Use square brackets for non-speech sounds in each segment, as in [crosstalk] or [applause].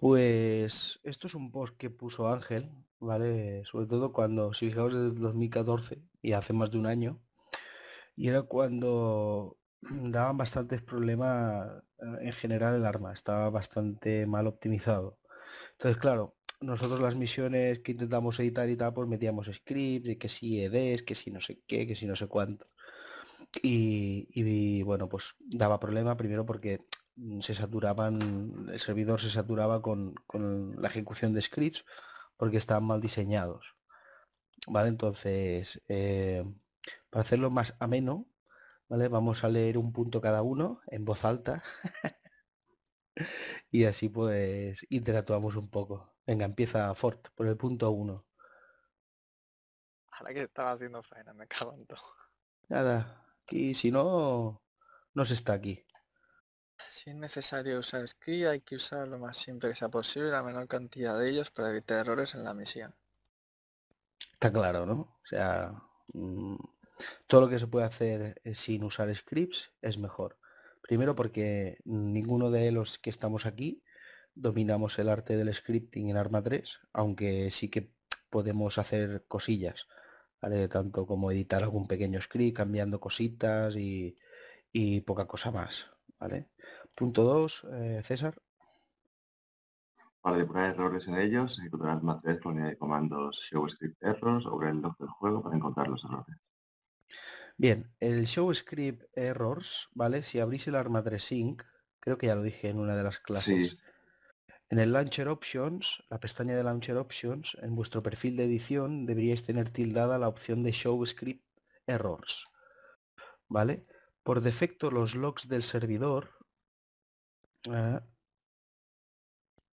Pues esto es un post que puso Ángel, ¿vale? Sobre todo cuando, si fijaos, desde 2014 y hace más de un año, y era cuando [clears throat] daban bastantes problemas eh, en general el arma, estaba bastante mal optimizado. Entonces, claro, nosotros las misiones que intentamos editar y tal, pues metíamos scripts, que si EDs, que si no sé qué, que si no sé cuánto. Y, y, bueno, pues daba problema primero porque se saturaban, el servidor se saturaba con, la ejecución de scripts porque estaban mal diseñados. ¿Vale? Entonces, eh, para hacerlo más ameno, ¿vale? Vamos a leer un punto cada uno en voz alta. [laughs] y así pues interactuamos un poco. Venga, empieza Fort por el punto 1. Ahora que estaba haciendo faena, me Nada, aquí si no, no se está aquí. Si es necesario usar scripts, hay que usar lo más simple que sea posible, la menor cantidad de ellos para evitar errores en la misión. Está claro, ¿no? O sea, mm, todo lo que se puede hacer eh, sin usar scripts es mejor. Primero porque ninguno de los que estamos aquí dominamos el arte del scripting en Arma 3, aunque sí que podemos hacer cosillas, ¿vale? tanto como editar algún pequeño script, cambiando cositas y poca cosa más. Punto 2, eh, César. Para depurar errores en ellos, ejecutarás el con unidad de comandos show script errors o el log del juego para encontrar los errores. Bien, el show script errors, ¿vale? Si abrís el arma 3 creo que ya lo dije en una de las clases. En el Launcher Options, la pestaña de Launcher Options, en vuestro perfil de edición deberíais tener tildada la opción de Show Script Errors. ¿Vale? Por defecto los logs del servidor ah,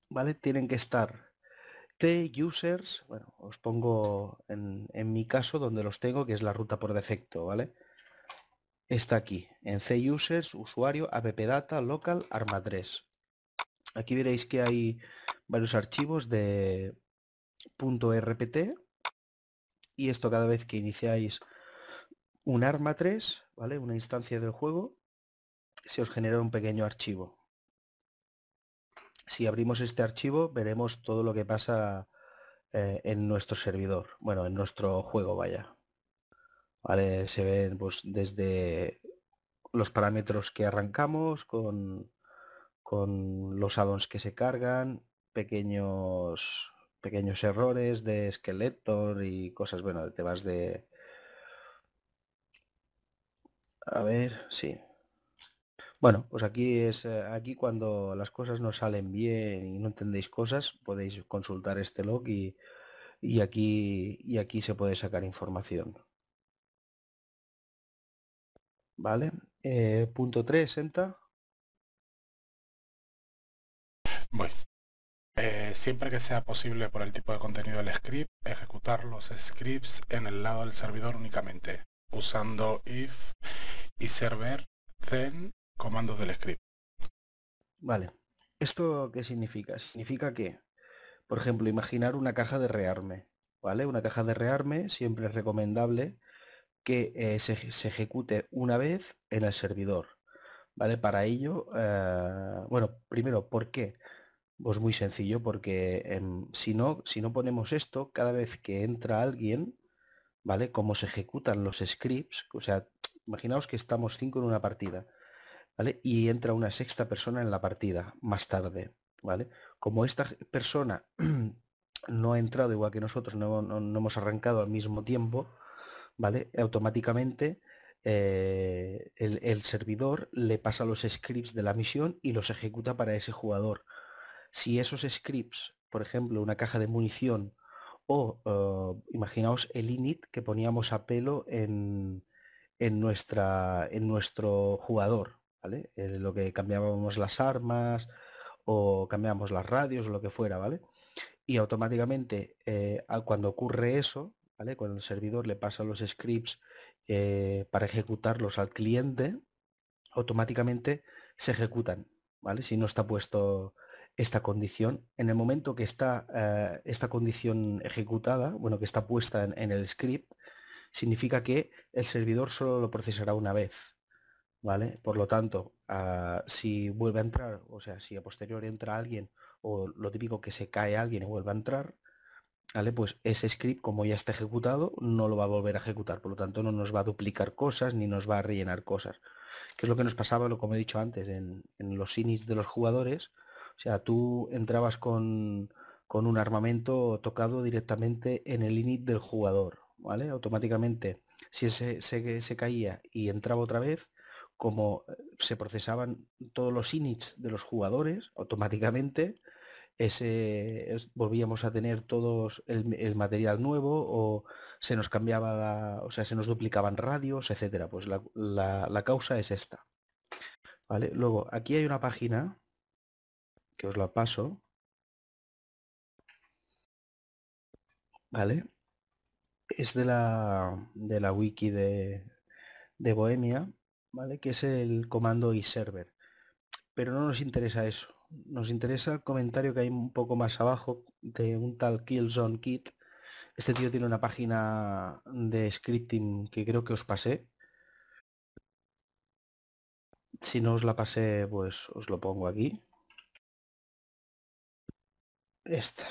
¿vale? tienen que estar T users, bueno, os pongo en, mi caso donde los tengo, que es la ruta por defecto, ¿vale? Está aquí, en C users, usuario, data, local, arma3. Aquí veréis que hay varios archivos de .rpt y esto cada vez que iniciáis un arma3 ¿vale? Una instancia del juego, se os genera un pequeño archivo. Si abrimos este archivo, veremos todo lo que pasa eh, en nuestro servidor, bueno, en nuestro juego, vaya. Se ven pues, desde los parámetros que arrancamos, con, con los addons que se cargan, pequeños pequeños errores de esqueleto y cosas, bueno, te de, a ver, sí. Bueno, pues aquí es eh, aquí cuando las cosas no salen bien y no entendéis cosas, podéis consultar este log y, y aquí y aquí se puede sacar información. Vale. Eh, punto 3, Enta. Eh, siempre que sea posible por el tipo de contenido del script, ejecutar los scripts en el lado del servidor únicamente usando if y server then comandos del script. Vale. ¿Esto qué significa? Significa que, por ejemplo, imaginar una caja de rearme. ¿Vale? Una caja de rearme siempre es recomendable que eh, se, ejecute una vez en el servidor. ¿Vale? Para ello, eh, bueno, primero, ¿por qué? Pues muy sencillo, porque si, no, si no ponemos esto, cada vez que entra alguien, Cómo se ejecutan los scripts, o sea, imaginaos que estamos cinco en una partida, ¿vale? Y entra una sexta persona en la partida más tarde, ¿vale? Como esta persona [clears throat] no ha entrado igual que nosotros, no, hemos arrancado al mismo tiempo, ¿vale? Automáticamente eh, el, el, servidor le pasa los scripts de la misión y los ejecuta para ese jugador. Si esos scripts, por ejemplo, una caja de munición o imaginaos el init que poníamos a pelo en, en, nuestra, en nuestro jugador, ¿vale? En eh, lo que cambiábamos las armas o cambiábamos las radios o lo que fuera, ¿vale? Y automáticamente eh, cuando ocurre eso, ¿vale? Cuando el servidor le pasa los scripts eh, para ejecutarlos al cliente, automáticamente se ejecutan, ¿vale? Si no está puesto esta condición, en el momento que está eh, esta condición ejecutada, bueno, que está puesta en, el script, significa que el servidor solo lo procesará una vez. ¿Vale? Por lo tanto, ah, si vuelve a entrar, o sea, si a posterior entra alguien, o lo típico que se cae alguien y vuelve a entrar, ¿vale? Pues ese script, como ya está ejecutado, no lo va a volver a ejecutar. Por lo tanto, no nos va a duplicar cosas ni nos va a rellenar cosas. Que es lo que nos pasaba, lo como he dicho antes, en, en los inits de los jugadores, o sea, tú entrabas con, un armamento tocado directamente en el init del jugador, ¿vale? Automáticamente, si ese se, caía y entraba otra vez, como eh, se procesaban todos los inits de los jugadores automáticamente, ese, volvíamos a tener todos el, material nuevo o se nos cambiaba, o sea, se nos duplicaban radios, etcétera. Pues la, causa es esta. ¿Vale? Luego, aquí hay una página que os la paso. ¿Vale? Es de la, de la wiki de, Bohemia, ¿vale? Que es el comando y server. Pero no nos interesa eso. Nos interesa el comentario que hay un poco más abajo de un tal Killzone Kit. Este tío tiene una página de scripting que creo que os pasé. Si no os la pasé, pues os lo pongo aquí. Esta.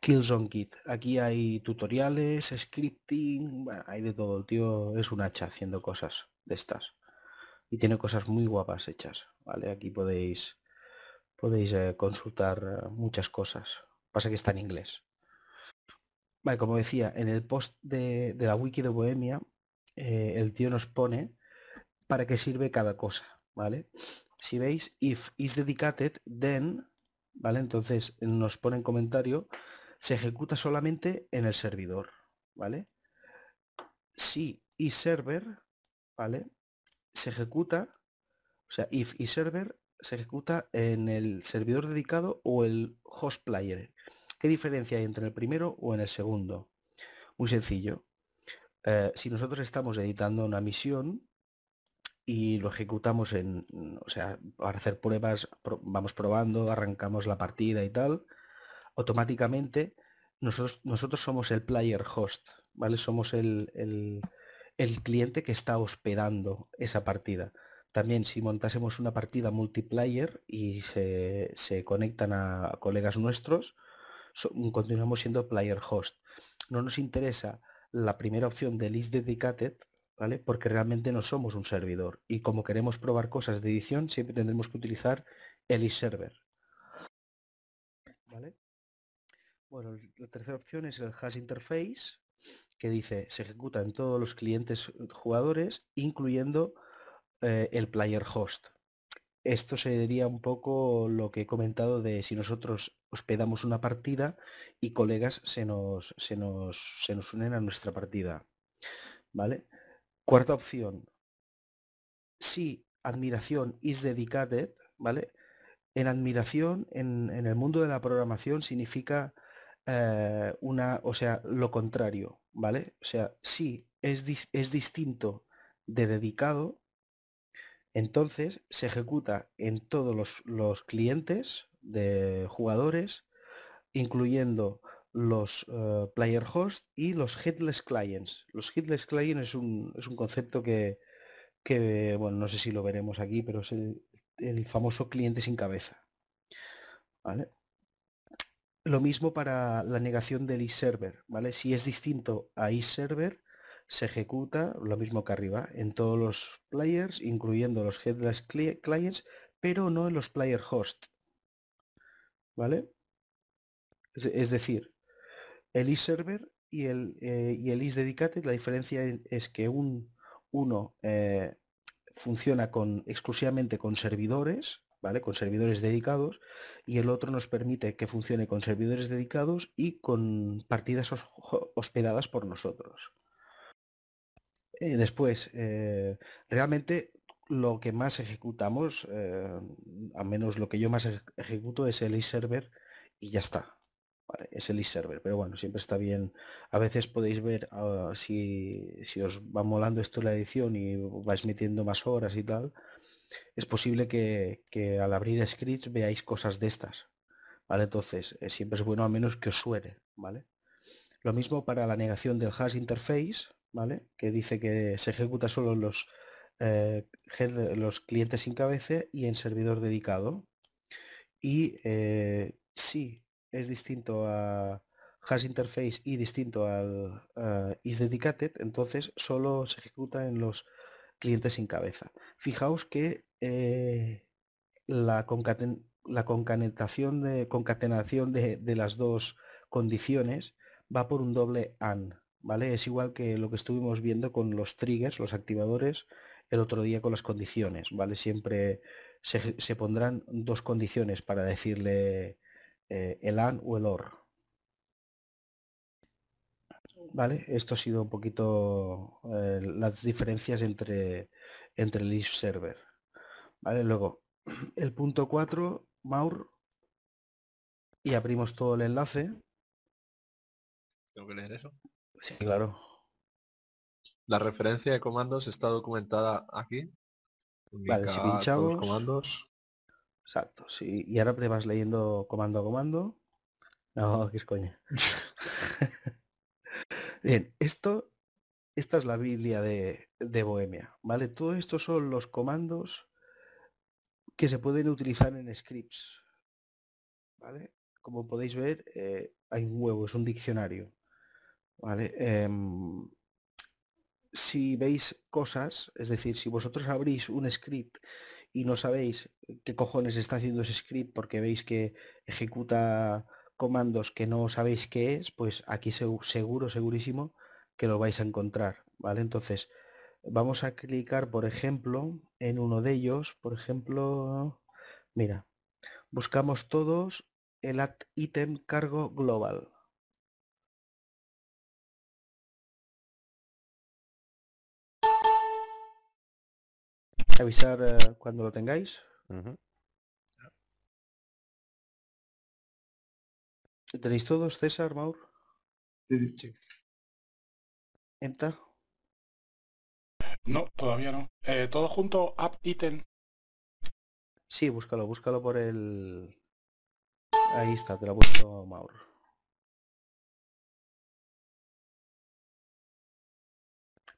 Killzone Kit. Aquí hay tutoriales, scripting, hay de todo. El tío es un hacha haciendo cosas de estas. Y tiene cosas muy guapas hechas, ¿vale? Aquí podéis podéis eh, consultar eh, muchas cosas. Pasa que está en inglés. Vale, como decía, en el post de, la wiki de Bohemia, eh, el tío nos pone para qué sirve cada cosa, ¿vale? Si veis, if is dedicated, then ¿vale? Entonces nos pone en comentario, se ejecuta solamente en el servidor, ¿vale? Si y server, ¿vale? Se ejecuta, o sea, if y server se ejecuta en el servidor dedicado o el host player. ¿Qué diferencia hay entre el primero o en el segundo? Muy sencillo. Eh, si nosotros estamos editando una misión, y lo ejecutamos en, mm, o sea, para hacer pruebas, vamos probando, arrancamos la partida y tal, automáticamente nosotros, nosotros somos el player host, ¿vale? Somos el, el, cliente que está hospedando esa partida. También si montásemos una partida multiplayer y se, se conectan a colegas nuestros, continuamos siendo player host. No nos interesa la primera opción de list dedicated porque realmente no somos un servidor y como queremos probar cosas de edición, siempre tendremos que utilizar el e-server. ¿Vale? Bueno, la tercera opción es el hash interface, que dice se ejecuta en todos los clientes jugadores, incluyendo eh, el player host. Esto sería un poco lo que he comentado de si nosotros hospedamos una partida y colegas se nos, se nos, se nos unen a nuestra partida. ¿Vale? Cuarta opción. Si admiración is dedicated, ¿vale? En admiración, en, el mundo de la programación, significa eh, una, o sea, lo contrario, ¿vale? O sea, si es, distinto de dedicado, entonces se ejecuta en todos los, los clientes de jugadores, incluyendo los eh, player host y los headless clients. Los headless clients es un, es un concepto que, que, bueno, no sé si lo veremos aquí, pero es el, el famoso cliente sin cabeza. ¿Vale? Lo mismo para la negación del e-server, ¿vale? Si es distinto a e-server, se ejecuta lo mismo que arriba, en todos los players, incluyendo los headless clients, pero no en los player host. ¿Vale? Es decir, el server y el, eh, la diferencia e-, es que un, uno eh, funciona exclusivamente con servidores, ¿vale? Con servidores dedicados, y el otro nos permite que funcione con servidores dedicados y con partidas hospedadas por nosotros. Eh, después, eh, realmente lo que más ejecutamos, a menos lo que yo más ejecuto, es el e-server y ya está es el e-server, pero bueno, siempre está bien. A veces podéis ver ah, si, si, os va molando esto la edición y vais metiendo más horas y tal, es posible que, al abrir scripts veáis cosas de estas. ¿Vale? Entonces, eh, siempre es bueno a menos que os suene, ¿vale? Lo mismo para la negación del hash interface, ¿vale? Que dice que se ejecuta solo los, eh, los clientes sin cabeza y en servidor dedicado. Y eh, sí es distinto a hash interface y distinto al is dedicated, entonces solo se ejecuta en los clientes sin cabeza. Fijaos que eh, la, concaten la concatenación, de, concatenación de, las dos condiciones va por un doble AND, ¿vale? Es igual que lo que estuvimos viendo con los triggers, los activadores, el otro día con las condiciones, ¿vale? Siempre se, se pondrán dos condiciones para decirle eh, el Elan o or Vale, esto ha sido un poquito eh, las diferencias entre, entre el list server. Vale, luego [clears throat] el punto 4, Maur, y abrimos todo el enlace. Tengo que leer eso. Sí, claro. La referencia de comandos está documentada aquí. Vale, si pinchamos. comandos. Exacto, sí. Y ahora te vas leyendo comando a comando. No, que es coña. [laughs] [laughs] Bien, esto, esta es la Biblia de, de, Bohemia, ¿vale? Todo esto son los comandos que se pueden utilizar en scripts, ¿vale? Como podéis ver, eh, hay un huevo, es un diccionario, ¿vale? Em, si veis cosas, es decir, si vosotros abrís un script y no sabéis qué cojones está haciendo ese script porque veis que ejecuta comandos que no sabéis qué es, pues aquí seguro, segurísimo que lo vais a encontrar, ¿vale? Entonces, vamos a clicar, por ejemplo, en uno de ellos, por ejemplo, mira, buscamos todos el item cargo global, avisar eh, cuando lo tengáis. ¿Tenéis todos, César, Maur? Sí. No, todavía no. Eh, todo junto, app item. Sí, búscalo, búscalo por el... Ahí está, te lo ha puesto Maur.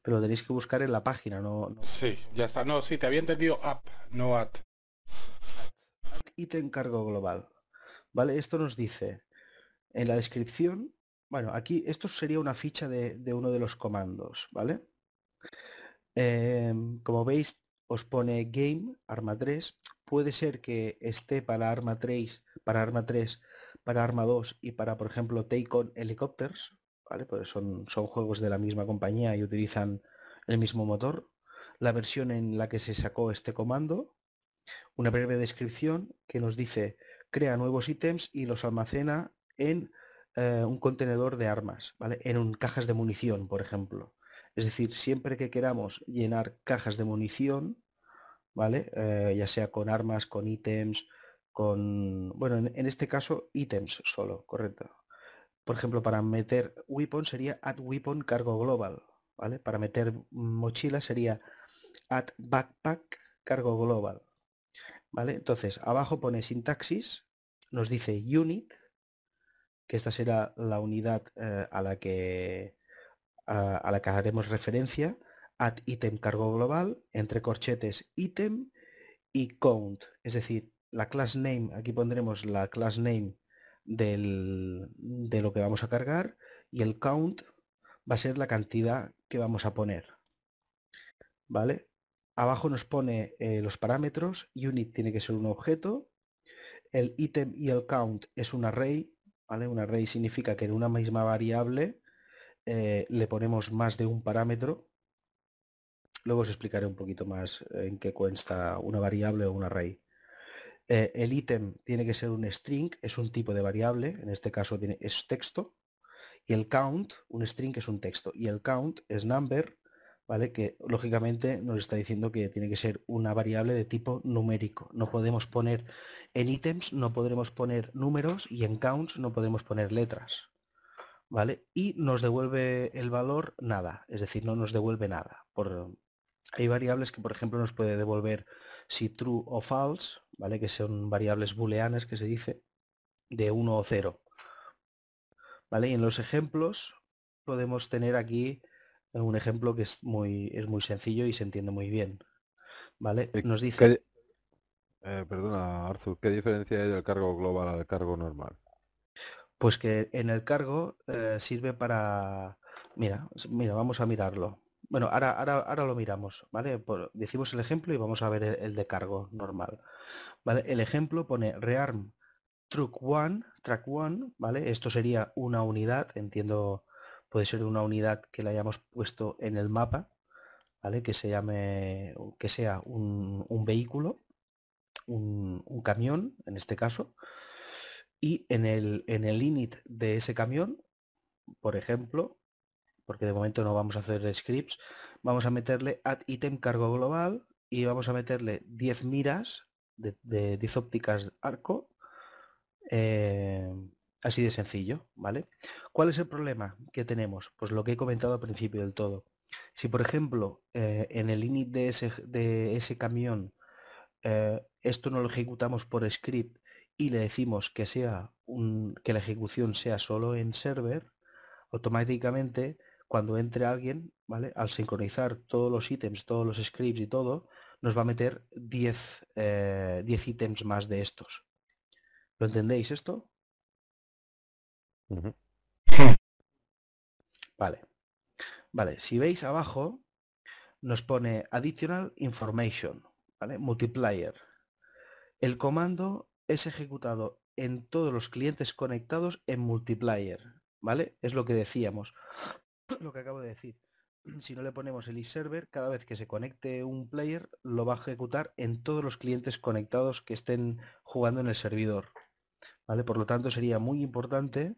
pero lo tenéis que buscar en la página, no, Sí, ya está. No, sí, te había entendido app, no at. Y te encargo global. ¿Vale? Esto nos dice en la descripción. Bueno, aquí esto sería una ficha de, uno de los comandos, ¿vale? Em, como veis, os pone game, arma 3. Puede ser que esté para arma 3, para arma 3, para arma 2 y para, por ejemplo, Take on Helicopters, son, son juegos de la misma compañía y utilizan el mismo motor. La versión en la que se sacó este comando, una breve descripción que nos dice crea nuevos ítems y los almacena en eh, un contenedor de armas, En un, cajas de munición, por ejemplo. Es decir, siempre que queramos llenar cajas de munición, ¿vale? Eh, ya sea con armas, con ítems, con... Bueno, en, en este caso ítems solo, correcto por ejemplo, para meter weapon sería add weapon cargo global, ¿vale? Para meter mochila sería add backpack cargo global, ¿vale? Entonces, abajo pone sintaxis, nos dice unit, que esta será la unidad eh, a la que la que haremos referencia, add item cargo global, entre corchetes item y count, es decir, la class name, aquí pondremos la class name de lo que vamos a cargar y el count va a ser la cantidad que vamos a poner. ¿Vale? Abajo nos pone eh, los parámetros, unit tiene que ser un objeto, el item y el count es un array, ¿vale? Un array significa que en una misma variable eh, le ponemos más de un parámetro. Luego os explicaré un poquito más en qué cuesta una variable o un array. Eh, el ítem tiene que ser un string, es un tipo de variable, en este caso es texto. Y el count, un string es un texto. Y el count es number, ¿vale? Que lógicamente nos está diciendo que tiene que ser una variable de tipo numérico. No podemos poner en ítems, no podremos poner números y en counts no podemos poner letras. ¿Vale? Y nos devuelve el valor nada, es decir, no nos devuelve nada. Hay variables que, por ejemplo, nos puede devolver si true o false, ¿vale? Que son variables booleanas que se dice de 1 o 0. ¿Vale? Y en los ejemplos podemos tener aquí un ejemplo que es muy, es muy sencillo y se entiende muy bien. ¿Vale? Eh, nos dice... Eh, perdona, Arthur, ¿qué diferencia hay del cargo global al cargo normal? Pues que en el cargo eh, sirve para... Mira, mira, vamos a mirarlo. Bueno, ahora, ahora, ahora lo miramos, ¿vale? decimos el ejemplo y vamos a ver el, de cargo normal. ¿Vale? El ejemplo pone rearm truck one, track one, ¿vale? Esto sería una unidad, entiendo, puede ser una unidad que la hayamos puesto en el mapa, ¿vale? Que se llame, que sea un, vehículo, un, un, camión, en este caso, y en el, en el init de ese camión, por ejemplo, porque de momento no vamos a hacer scripts, vamos a meterle add item cargo global y vamos a meterle 10 miras de, 10 ópticas arco. Em, así de sencillo, ¿vale? ¿Cuál es el problema que tenemos? Pues lo que he comentado al principio del todo. Si por ejemplo eh, en el init de ese, camión eh, esto no lo ejecutamos por script y le decimos que sea que la ejecución sea solo en server, automáticamente cuando entre alguien, ¿vale? Al sincronizar todos los ítems, todos los scripts y todo, nos va a meter 10, eh, ítems más de estos. ¿Lo entendéis esto? Vale. Vale, si veis abajo, nos pone additional information, ¿vale? Multiplier. El comando es ejecutado en todos los clientes conectados en multiplier, ¿vale? Es lo que decíamos lo que acabo de decir. [clears throat] Si no le ponemos el e-server, cada vez que se conecte un player, lo va a ejecutar en todos los clientes conectados que estén jugando en el servidor. ¿Vale? Por lo tanto, sería muy importante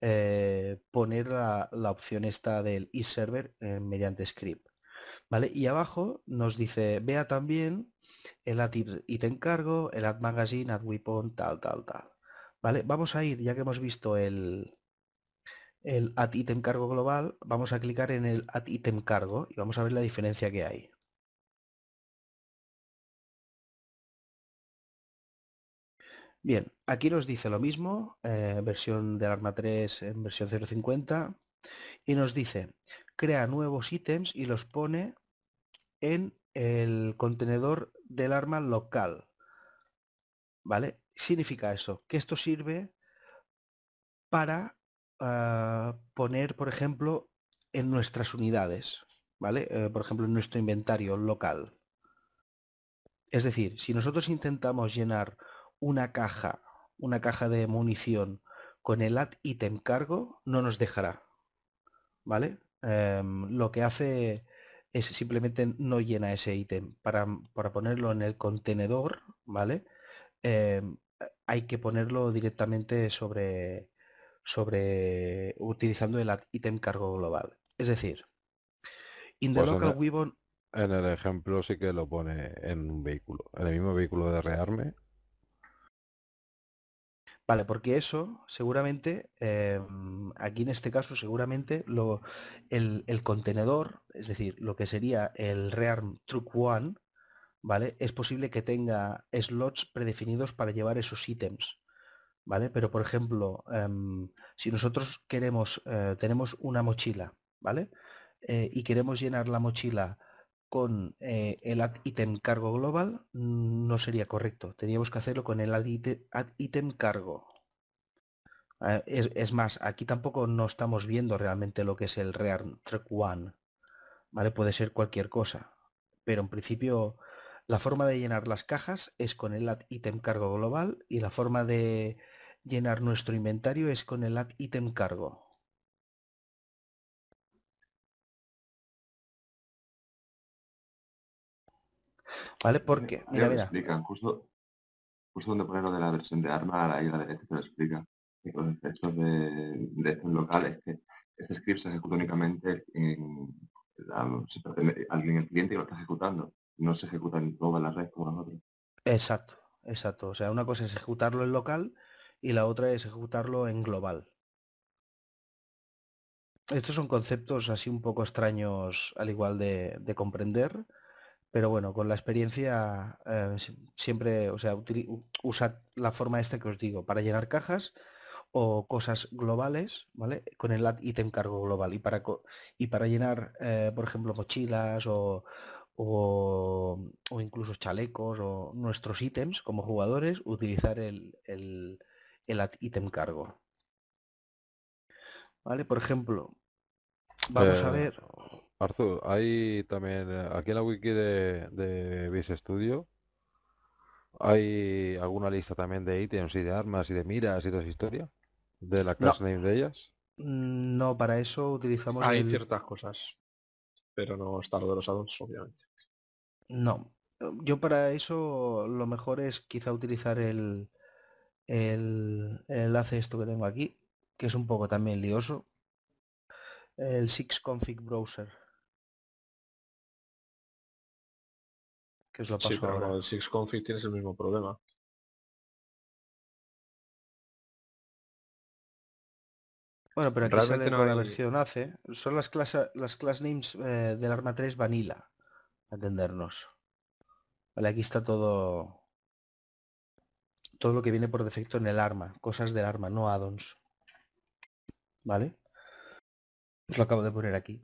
eh, poner la, opción esta del e-server eh, mediante script. ¿Vale? Y abajo nos dice, vea también el y te encargo el ad magazine, ad weapon, tal, tal, tal. ¿Vale? Vamos a ir, ya que hemos visto el, el add item cargo global, vamos a clicar en el add item cargo y vamos a ver la diferencia que hay. Bien, aquí nos dice lo mismo, eh, versión del arma 3 en versión 0.50 y nos dice, crea nuevos ítems y los pone en el contenedor del arma local. ¿Vale? Significa eso, que esto sirve para Ah, poner, por ejemplo, en nuestras unidades, ¿vale? Eh, por ejemplo, en nuestro inventario local. Es decir, si nosotros intentamos llenar una caja, una caja de munición con el add item cargo, no nos dejará, ¿vale? Em, lo que hace es simplemente no llena ese ítem. Para, para ponerlo en el contenedor, ¿vale? Em, hay que ponerlo directamente sobre, sobre utilizando el ítem cargo global. Es decir, in the pues local en, en el ejemplo sí que lo pone en un vehículo, en el mismo vehículo de rearme. Vale, porque eso seguramente, em, aquí en este caso seguramente lo, el, el, contenedor, es decir, lo que sería el rearm truck one, ¿vale? Es posible que tenga slots predefinidos para llevar esos ítems. ¿vale? Pero por ejemplo, em, si nosotros queremos, eh, tenemos una mochila, ¿vale? Eh, y queremos llenar la mochila con eh, el add item cargo global, mm, no sería correcto. Teníamos que hacerlo con el add item, cargo. es, más, aquí tampoco no estamos viendo realmente lo que es el real track one. ¿Vale? Puede ser cualquier cosa. Pero en principio la forma de llenar las cajas es con el add item cargo global y la forma de Llenar nuestro inventario es con el add item cargo. ¿Vale? Porque, mira, mira. Explican, justo, justo donde lo de la versión de arma, ahí a la derecha te lo explica. Que con efectos de, de locales, que este script se ejecuta únicamente en, el cliente que lo está ejecutando. No se ejecuta en toda la red como nosotros Exacto, exacto. O sea, una cosa es ejecutarlo en local y la otra es ejecutarlo en global. Estos son conceptos así un poco extraños al igual de, comprender, pero bueno, con la experiencia eh, siempre, o sea, usad la forma esta que os digo, para llenar cajas o cosas globales, ¿vale? Con el item cargo global. Y para, y para llenar, eh, por ejemplo, mochilas o, incluso chalecos o nuestros ítems como jugadores, utilizar el, el item cargo. ¿Vale? Por ejemplo, vamos a eh, ver. Arzu, hay también, eh, aquí en la wiki de, de estudio Studio, hay alguna lista también de ítems y de armas y de miras y de historia, de la clase name de ellas. Mm, no, para eso utilizamos. Hay ciertas cosas, pero no lo de los adultos obviamente. No, yo para eso lo mejor es quizá utilizar el, el, enlace esto que tengo aquí, que es un poco también lioso, el six config browser. Que es lo paso sí, ahora. el tienes el mismo problema. Bueno, pero aquí sale la versión hace. Son las clases, las class names eh, del arma 3 vanilla. atendernos Vale, aquí está todo todo lo que viene por defecto en el arma, cosas del arma, no addons. ¿Vale? Os lo acabo de poner aquí.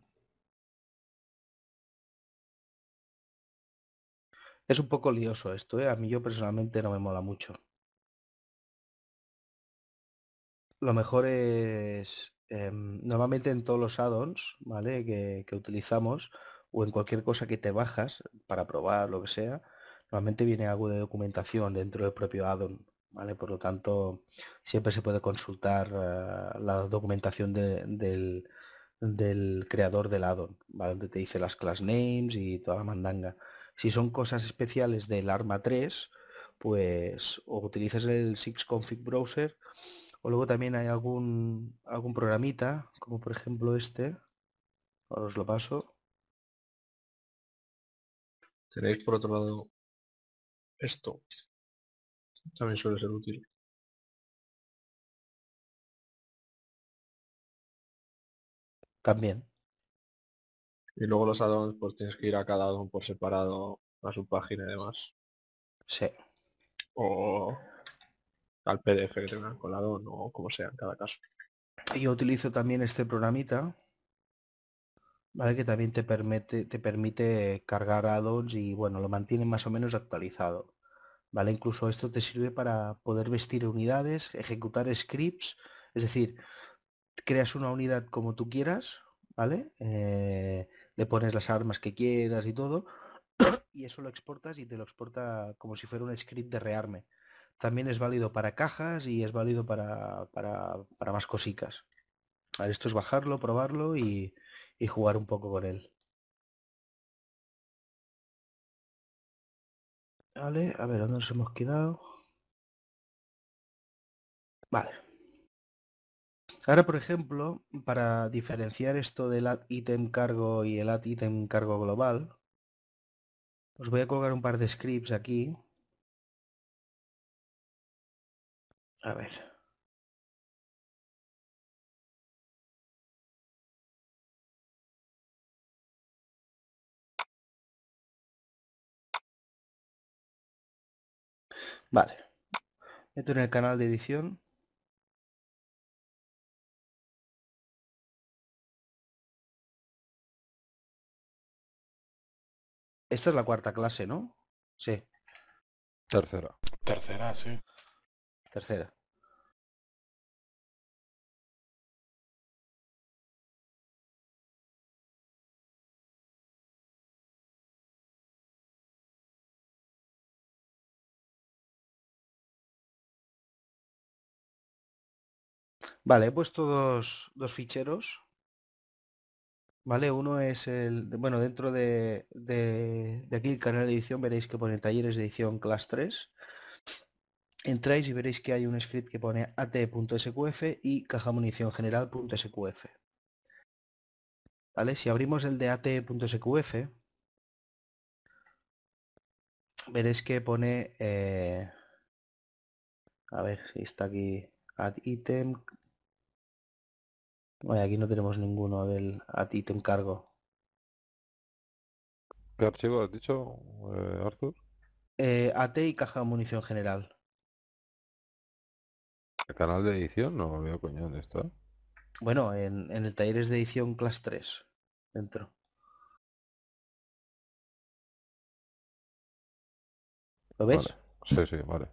Es un poco lioso esto, ¿eh? A mí yo personalmente no me mola mucho. Lo mejor es... Em, normalmente en todos los addons, ¿vale? Que, que utilizamos, o en cualquier cosa que te bajas para probar, lo que sea, normalmente viene algo de documentación dentro del propio addon. Por lo tanto, siempre se puede consultar eh, la documentación del, creador del addon, Donde te dice las class names y toda la mandanga. Si son cosas especiales del arma 3, pues o utilizas el six Config browser o luego también hay algún algún programita, como por ejemplo este. Ahora os lo paso. Tenéis por otro lado esto, también suele ser útil. También. Y luego los addons, pues tienes que ir a cada addon por separado a su página y demás. Sí. O al PDF que tengan colado o como sea en cada caso. Yo utilizo también este programita, ¿vale? Que también te permite, te permite cargar addons y bueno, lo mantiene más o menos actualizado. ¿vale? Incluso esto te sirve para poder vestir unidades, ejecutar scripts, es decir, creas una unidad como tú quieras, ¿vale? Eh, le pones las armas que quieras y todo, [clears throat] y eso lo exportas y te lo exporta como si fuera un script de rearme. También es válido para cajas y es válido para, más cositas. esto es bajarlo, probarlo y, y jugar un poco con él. Vale, a ver, ¿dónde nos hemos quedado? Vale. Ahora, por ejemplo, para diferenciar esto del item cargo y el item cargo global, os voy a colgar un par de scripts aquí. A ver. Vale. Meto en el canal de edición. Esta es la cuarta clase, ¿no? Sí. Tercera. Tercera, sí. Tercera. Vale, he puesto dos, ficheros. Vale, uno es el, bueno, dentro de, aquí el canal de edición veréis que pone talleres de edición class 3. Entráis y veréis que hay un script que pone at.sqf y caja munición sqf Vale, si abrimos el de at.sqf, veréis que pone, eh, a ver si está aquí, add item aquí no tenemos ninguno, del A ti te encargo. ¿Qué archivo has dicho, eh, Arthur? Eh, AT y caja de munición general. ¿El canal de edición? No veo coño dónde está. Bueno, en, el taller de edición class 3. Dentro. ¿Lo ves? Sí, sí, vale.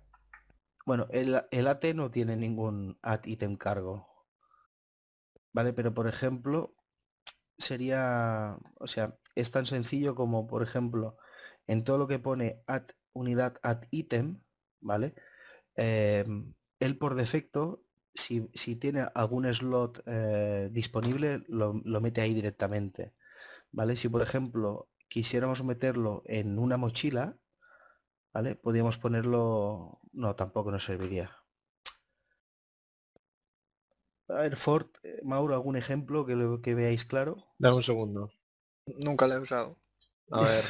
Bueno, el, el AT no tiene ningún ad item cargo. ¿vale? Pero por ejemplo, sería, o sea, es tan sencillo como, por ejemplo, en todo lo que pone at unidad at item, ¿vale? Em, él por defecto, si, tiene algún slot eh, disponible, lo, lo, mete ahí directamente, ¿vale? Si por ejemplo quisiéramos meterlo en una mochila, ¿vale? Podríamos ponerlo... No, tampoco nos serviría. A ver, Ford, eh, Mauro, ¿algún ejemplo que, que veáis claro? Dame un segundo. Nunca la he usado. A ver,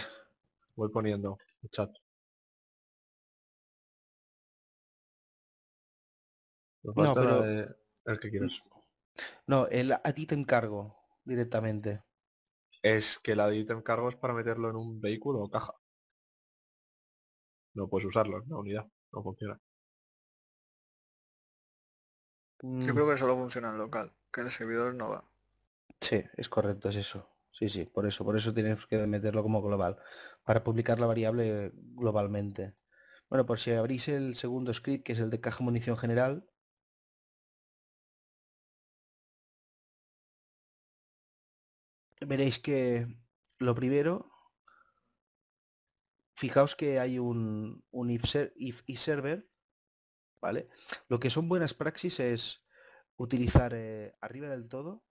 voy poniendo el chat. No, El que quieras. No, el cargo directamente. Es que el aditem cargo es para meterlo en un vehículo o caja. No puedes usarlo, la unidad no funciona. Yo mm. creo que solo funciona en local, que en el servidor no va. Sí, es correcto, es eso. Sí, sí, por eso, por eso tenemos que meterlo como global, para publicar la variable globalmente. Bueno, por si abrís el segundo script, que es el de caja munición general, veréis que lo primero, fijaos que hay un, un if server lo que son buenas praxis es utilizar eh, arriba del todo,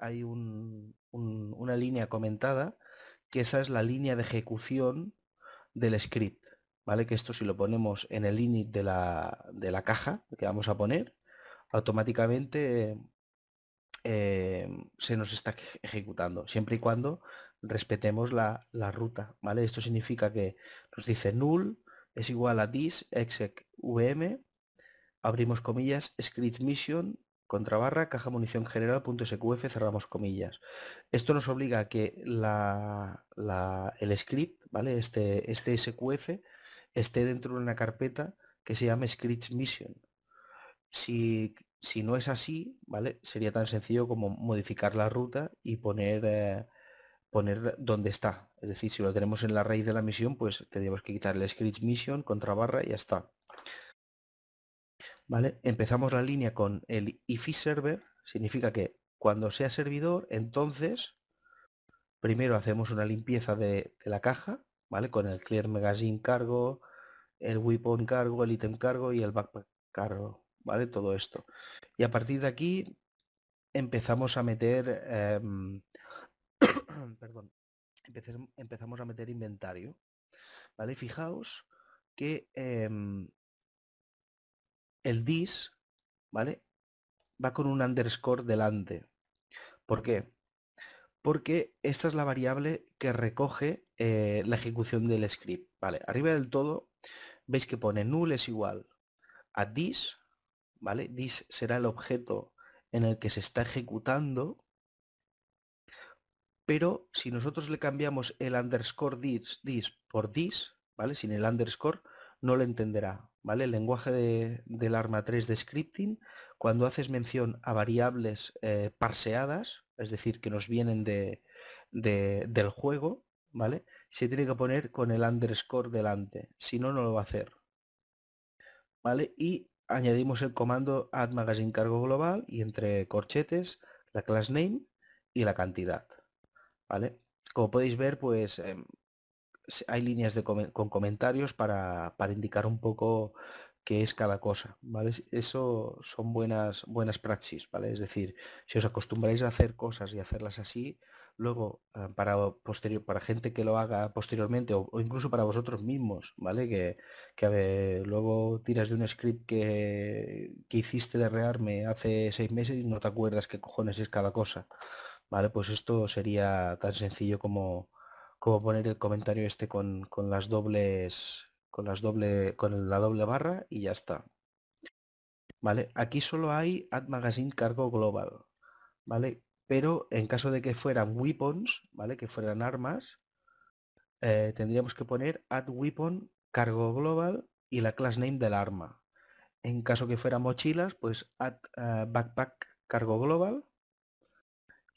Hay una línea comentada, que esa es la línea de ejecución del script, ¿vale? Que esto si lo ponemos en el init de la, caja que vamos a poner, automáticamente eh, se nos está ejecutando, siempre y cuando respetemos la, ruta, ¿vale? Esto significa que nos dice null es igual a this exec vm abrimos comillas, script mission, contra barra, caja munición general, punto SQF, cerramos comillas. Esto nos obliga a que la, el script, ¿vale? Este, este SQF esté dentro de una carpeta que se llama script mission. Si, no es así, ¿vale? Sería tan sencillo como modificar la ruta y poner... Eh, poner dónde está. Es decir, si lo tenemos en la raíz de la misión, pues tendríamos que quitar el script mission, contra barra y ya está. ¿vale? Empezamos la línea con el IFI server, significa que cuando sea servidor, entonces, primero hacemos una limpieza de, la caja, ¿vale? Con el clear magazine cargo, el weapon cargo, el item cargo y el backpack cargo, ¿vale? Todo esto. Y a partir de aquí empezamos a meter, em, [coughs] perdón, empezamos a meter inventario, ¿vale? Fijaos que em, el dis, ¿vale? Va con un underscore delante. ¿Por qué? Porque esta es la variable que recoge eh, la ejecución del script. ¿vale? Arriba del todo veis que pone null es igual a this, ¿vale? This será el objeto en el que se está ejecutando, pero si nosotros le cambiamos el underscore this, this por this, ¿vale? Sin el underscore no lo entenderá, el lenguaje del ARMA 3 de scripting, cuando haces mención a variables eh, parseadas, es decir, que nos vienen de, del juego, ¿vale? Se tiene que poner con el underscore delante, si no, no lo va a hacer. ¿Vale? Y añadimos el comando add magazine cargo global y entre corchetes la class name y la cantidad. ¿Vale? Como podéis ver, pues em, hay líneas de con comentarios para, para, indicar un poco qué es cada cosa, ¿vale? Eso son buenas, buenas praxis, ¿vale? Es decir, si os acostumbráis a hacer cosas y hacerlas así, luego ah, para, posterior, para gente que lo haga posteriormente o, incluso para vosotros mismos, ¿vale? Que, luego tiras de un script que, que hiciste de rearme hace seis meses y no te acuerdas qué cojones es cada cosa, ¿vale? Pues esto sería tan sencillo como como poner el comentario este con, las dobles, con las doble, con la doble barra y ya está. ¿Vale? Aquí solo hay Ad Magazine Cargo Global, ¿vale? Pero en caso de que fueran weapons, ¿vale? Que fueran armas, eh, tendríamos que poner Add Weapon Cargo Global y la class name del arma. En caso que fueran mochilas, pues Add eh, Backpack Cargo Global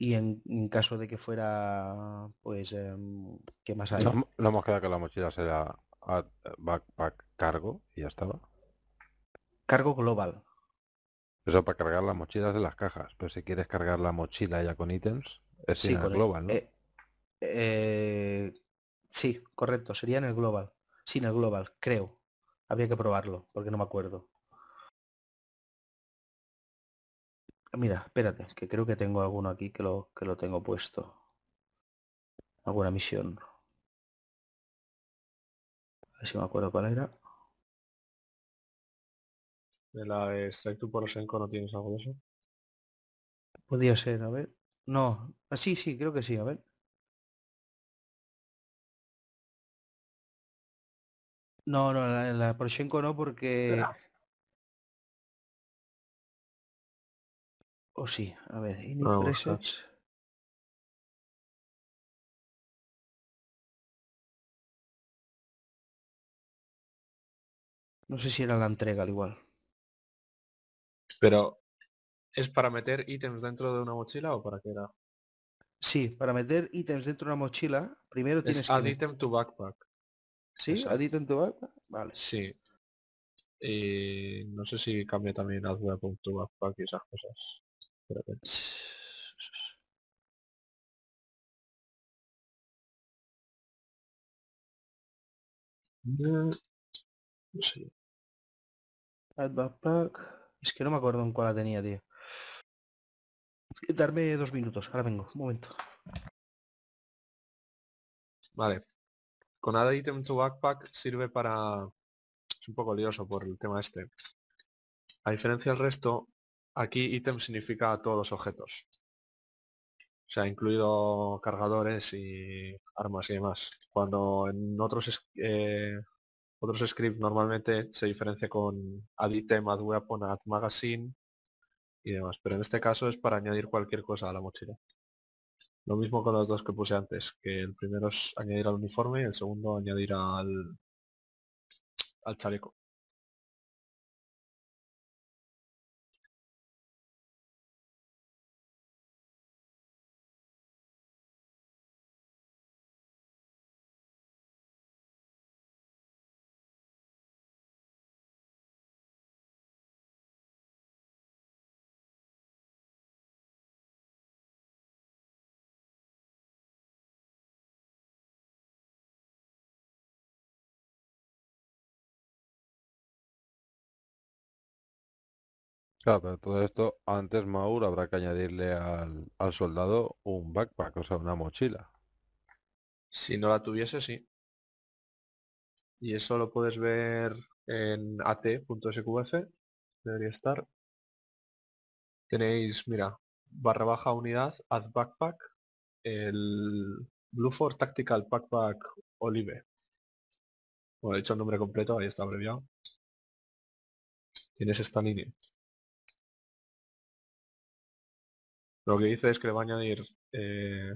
y en, caso de que fuera, pues, em, ¿qué más hay? No, hemos quedado que la mochila será backpack cargo y ya estaba. Cargo global. Eso para cargar las mochilas de las cajas. Pero si quieres cargar la mochila ya con ítems, es sí, sin el global, ¿no? Eh, eh, sí, correcto. Sería en el global. Sin el global, creo. Habría que probarlo, porque no me acuerdo. Mira, espérate, que creo que tengo alguno aquí que lo, que lo tengo puesto. Alguna misión. A ver si me acuerdo cuál era. De la de Strike los Poroshenko no tienes algo de eso. Podría ser, a ver. No. Ah, sí, sí, creo que sí, a ver. No, no, la, la Poroshenko no porque... O sí, a ver, No sé si era la entrega al igual. Pero, ¿es para meter ítems dentro de una mochila o para qué era? Sí, para meter ítems dentro de una mochila, primero tienes add que... item to backpack. ¿Sí? ¿Add item to backpack? Vale. Sí. Y no sé si cambia también add weapon to backpack y esas cosas. Mm, backpack. Es que no me acuerdo en cuál la tenía, tío. Darme dos minutos, ahora vengo, un momento. Vale. Con Add Item to Backpack sirve para... Es un poco lioso por el tema este. A diferencia del resto, Aquí ítem significa todos los objetos. O sea, incluido cargadores y armas y demás. Cuando en otros, eh, otros scripts normalmente se diferencia con add item, add weapon, add magazine y demás. Pero en este caso es para añadir cualquier cosa a la mochila. Lo mismo con los dos que puse antes, que el primero es añadir al uniforme y el segundo añadir al, al chaleco. pero todo esto, antes Maur habrá que añadirle al, soldado un backpack, o sea, una mochila. Si no la tuviese, sí. Y eso lo puedes ver en at.sqf. Debería estar. Tenéis, mira, barra baja unidad, add backpack, el for Tactical Backpack Olive. Bueno, he hecho el nombre completo, ahí está abreviado. Tienes esta línea. Lo que dice es que le va a añadir eh,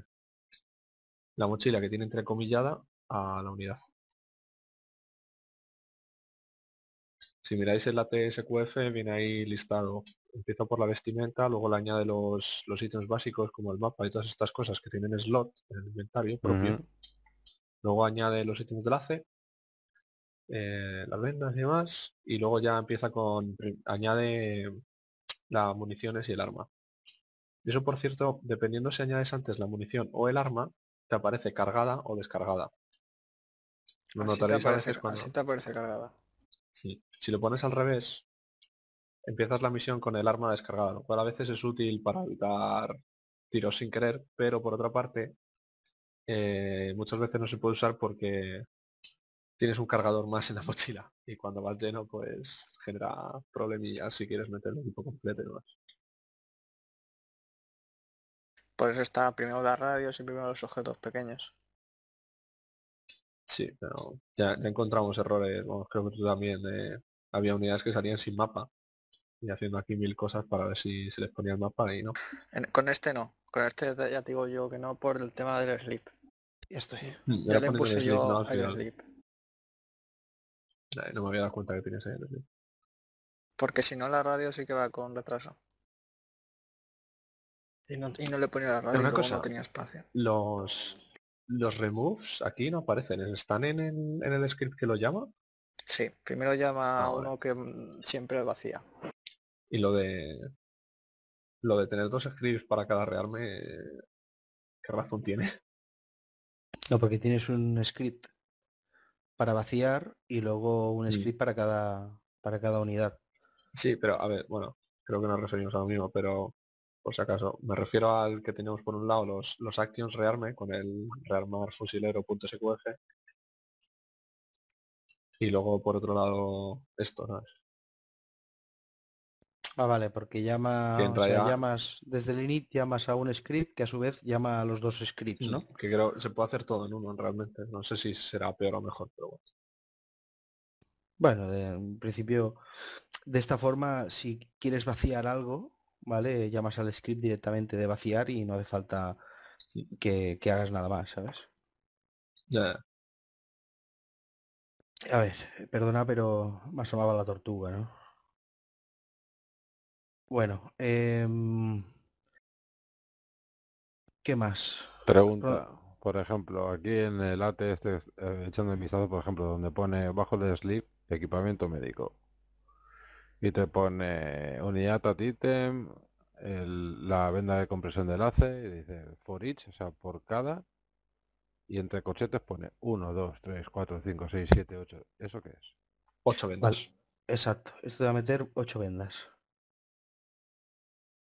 la mochila que tiene entrecomillada a la unidad. Si miráis el la viene ahí listado. Empieza por la vestimenta, luego le añade los, los ítems básicos como el mapa y todas estas cosas que tienen slot en el inventario propio. Luego añade los ítems de enlace, eh, las vendas y demás. Y luego ya empieza con... añade las municiones y el arma eso, por cierto, dependiendo si añades antes la munición o el arma, te aparece cargada o descargada. Lo notaréis a veces cuando... te aparece cargada. Si lo pones al revés, empiezas la misión con el arma descargada, lo cual a veces es útil para evitar tiros sin querer, pero por otra parte, eh, muchas veces no se puede usar porque tienes un cargador más en la [laughs] mochila y cuando vas lleno pues genera problemillas si quieres meter el equipo completo y demás. Por eso está primero la radio y primero los objetos pequeños. Sí, pero ya, encontramos errores. creo que tú también había unidades que salían sin mapa y haciendo aquí mil cosas para ver si se les ponía el mapa y no. con este no, con este ya te digo yo que no por el tema del sleep. Ya estoy. Mm, mm, ya le puse yo no, sleep. No me había dado cuenta que tienes sleep. Porque si no la radio sí que va con retraso. Y no, le ponía la radio cosa, no tenía espacio. Los, los removes aquí no aparecen, ¿eh? ¿están en el, en el script que lo llama? Sí, primero llama ah, a uno que mm, siempre vacía. Y lo de lo de tener dos scripts para cada rearme, ¿qué razón tiene? [laughs] No, porque tienes un script para vaciar y luego un mm. script para cada para cada unidad. Sí, pero a ver, bueno, creo que nos referimos a lo mismo, pero por si acaso. Me refiero al que tenemos por un lado los, los actions rearme con el rearmar fusilero.sqf y luego por otro lado esto, ¿no? Ah, vale, porque llama, desde el init llamas a un script que a su vez llama a los dos scripts, ¿no? Que creo se puede hacer todo en uno realmente. No sé si será peor o mejor, pero bueno. en principio, de esta forma, si quieres vaciar algo, ¿vale? Llamas al script directamente de vaciar y no hace falta que, hagas nada más, ¿sabes? Ya. A ver, perdona, pero me asomaba la tortuga, ¿no? Bueno, eh... ¿qué más? Pregunta, por ejemplo, aquí en el AT, este, eh, echando el vistazo, por ejemplo, donde pone bajo de sleep, equipamiento médico y te pone unidad a ítem, la venda de compresión de enlace y dice for each, o sea, por cada. Y entre corchetes pone 1, 2, 3, 4, 5, 6, 7, 8. ¿Eso qué es? 8 vendas. Exacto. Esto te va a meter 8 vendas.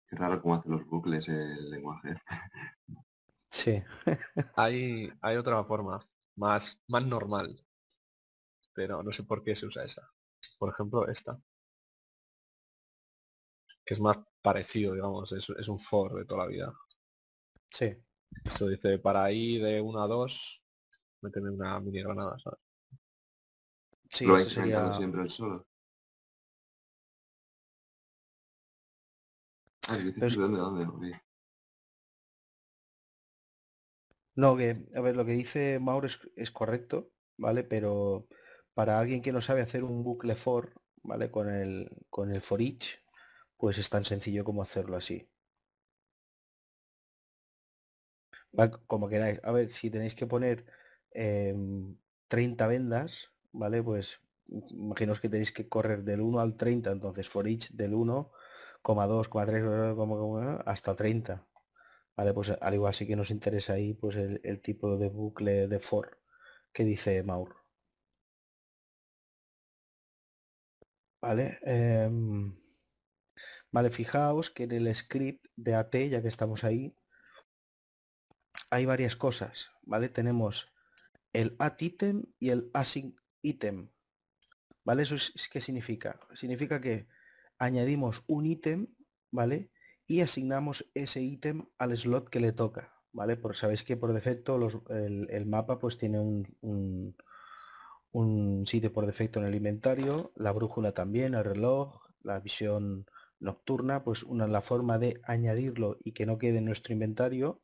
Qué raro cómo hacen los bucles eh, el lenguaje. Sí. [laughs] hay, hay otra forma, más, más normal. Pero no sé por qué se usa esa. Por ejemplo, esta es más parecido, digamos, es, un for de toda la vida. Sí. Eso dice, para ahí de 1 a 2, méteme una mini granada, ¿sabes? Sí, Lo sería... siempre el solo. dónde, No, que, a ver, lo que dice Mauro es, es, correcto, ¿vale? Pero para alguien que no sabe hacer un bucle for, ¿vale? Con el, con el for each, pues es tan sencillo como hacerlo así. como queráis. A ver, si tenéis que poner 30 em, vendas, ¿vale? Pues imaginaos que tenéis que correr del 1 al 30, entonces for each del 1, 2, 3, hasta 30. Vale, pues al igual sí que nos interesa ahí pues el, tipo de bucle de for que dice Maur. Vale, em, Vale, fijaos que en el script de AT, ya que estamos ahí, hay varias cosas, ¿vale? Tenemos el at item y el async item. ¿Vale? ¿Eso es, qué significa? Significa que añadimos un ítem, ¿vale? Y asignamos ese ítem al slot que le toca, ¿vale? Porque sabéis que por defecto el, mapa pues tiene un, un, sitio por defecto en el inventario, la brújula también, el reloj, la visión nocturna, pues una la forma de añadirlo y que no quede en nuestro inventario,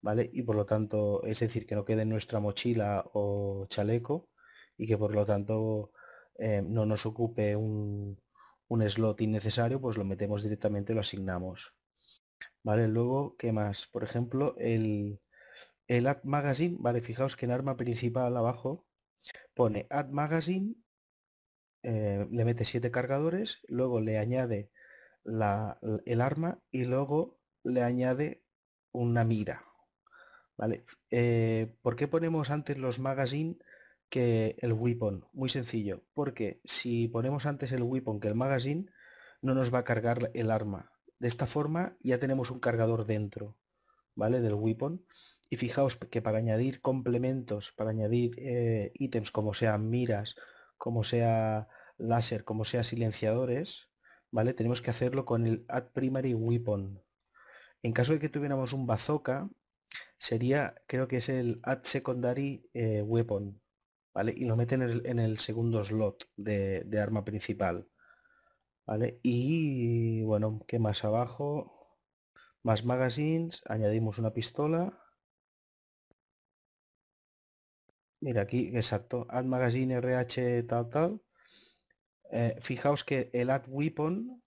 ¿vale? Y por lo tanto, es decir, que no quede en nuestra mochila o chaleco y que por lo tanto eh, no nos ocupe un, slot innecesario, pues lo metemos directamente, lo asignamos. ¿Vale? Luego, ¿qué más? Por ejemplo, el, el Ad Magazine, ¿vale? Fijaos que en arma principal abajo pone Ad Magazine, eh, le mete siete cargadores, luego le añade la, el arma y luego le añade una mira. ¿Vale? Eh, ¿Por qué ponemos antes los magazine que el weapon? Muy sencillo, porque si ponemos antes el weapon que el magazine, no nos va a cargar el arma. De esta forma ya tenemos un cargador dentro, ¿vale? Del weapon. Y fijaos que para añadir complementos, para añadir eh, ítems como sean miras, como sea láser, como sea silenciadores, ¿vale? Tenemos que hacerlo con el add primary weapon. En caso de que tuviéramos un bazooka, sería, creo que es el add secondary eh, weapon, ¿vale? Y lo meten en el, segundo slot de, arma principal, ¿vale? Y bueno, ¿qué más abajo? Más magazines, añadimos una pistola. Mira aquí, exacto, add magazine RH tal tal eh, fijaos que el add weapon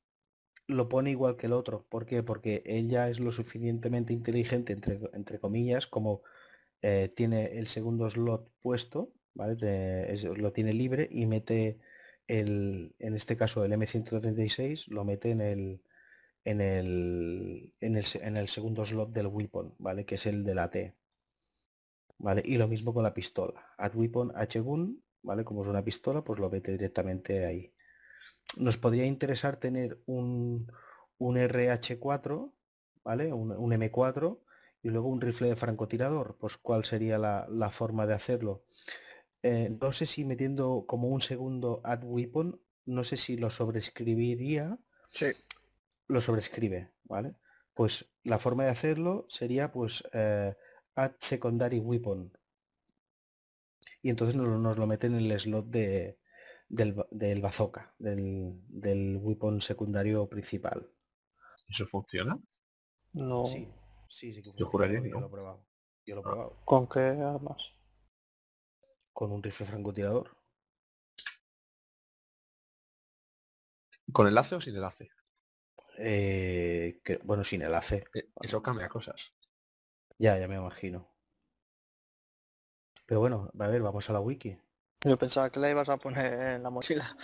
lo pone igual que el otro. ¿Por qué? Porque ella es lo suficientemente inteligente, entre, comillas, como eh, tiene el segundo slot puesto, ¿vale? lo tiene libre y mete el, en este caso el M136, lo mete en el, en el, en el, segundo slot del weapon, ¿vale? Que es el de la T. ¿Vale? Y lo mismo con la pistola. Add weapon H gun, ¿vale? Como es una pistola, pues lo mete directamente ahí nos podría interesar tener un, un RH4, ¿vale? Un, M4 y luego un rifle de francotirador. Pues cuál sería la, forma de hacerlo. Eh, no sé si metiendo como un segundo add weapon, no sé si lo sobrescribiría. Sí. Lo sobrescribe, ¿vale? Pues la forma de hacerlo sería pues eh, add secondary weapon. Y entonces nos lo meten en el slot de, del, del bazooka, del, del weapon secundario principal. ¿Eso funciona? No. Sí, sí, funciona. Yo juraría lo he ah. probado. ¿Con qué armas? Con un rifle francotirador. ¿Con enlace o sin enlace? Eh, bueno, sin enlace. Eh, eso cambia cosas. Ya, ya me imagino. Pero bueno, a ver, vamos a la wiki. Yo pensaba que la ibas a poner en la mochila.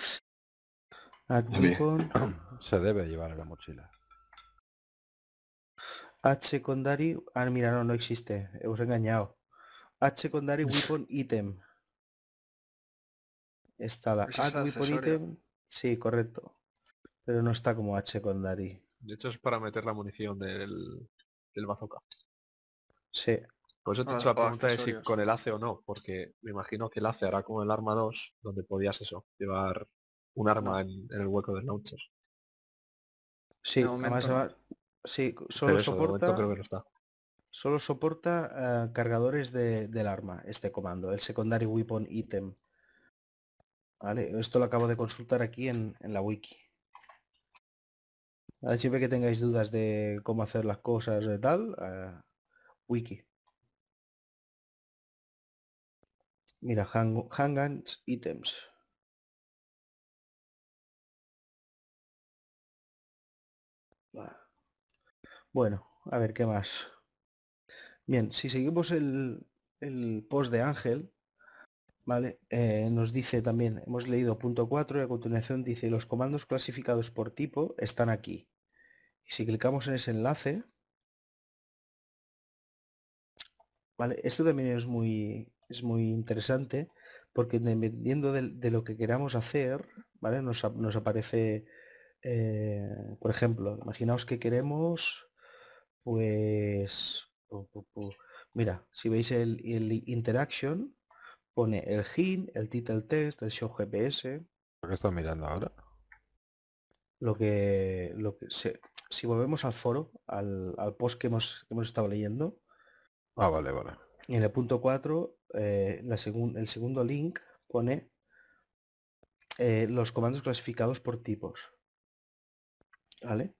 [clears throat] Se debe llevar en la mochila. H con Dari... Ah, mira, no, no existe. Os he engañado. H con Weapon Item. Está la Add Weapon Sí, correcto. Pero no está como H con De hecho es para meter la munición del, del bazooka. Sí. Por eso te he hecho la pregunta de si con el ACE o no, porque me imagino que el ACE hará como el arma 2, donde podías eso, llevar un arma en, el hueco del launcher. Sí, sí solo soporta. Solo eh, soporta cargadores del arma, este comando, el secondary weapon item. Vale, esto lo acabo de consultar aquí en, la wiki. Siempre que tengáis dudas de cómo hacer las cosas y tal, eh, wiki. Mira, hang, items. Bueno, a ver qué más. Bien, si seguimos el, post de Ángel, ¿vale? Eh, nos dice también, hemos leído punto 4 y a continuación dice, los comandos clasificados por tipo están aquí. Y si clicamos en ese enlace, Vale, esto también es muy, es muy interesante porque dependiendo de, lo que queramos hacer, Nos, aparece, eh, por ejemplo, imaginaos que queremos, pues, mira, si veis el, interaction, pone el hint, el title test, el show GPS. ¿Lo que está mirando ahora? Lo que, lo que si volvemos al foro, al, post que hemos estado leyendo, Ah, vale, vale. Y en el punto 4, eh, el segundo link pone eh, los comandos clasificados por tipos. ¿Vale?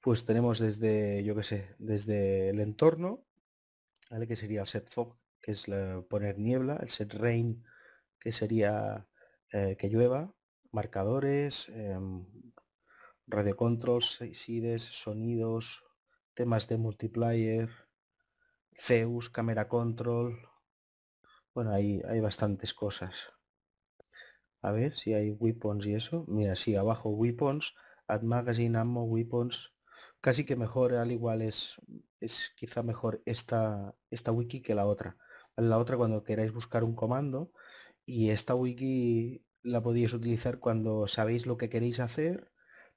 Pues tenemos desde, yo que sé, desde el entorno, ¿vale? Que sería el set fog, que es poner niebla, el set rain, que sería eh, que llueva, marcadores, em, radio controls, sides, sonidos, temas de multiplayer, Zeus, Camera Control. Bueno, hay, hay bastantes cosas. A ver si hay weapons y eso. Mira, sí, abajo weapons, add magazine, ammo, weapons. Casi que mejor, al igual es, es quizá mejor esta, esta wiki que la otra. La otra cuando queráis buscar un comando y esta wiki la podéis utilizar cuando sabéis lo que queréis hacer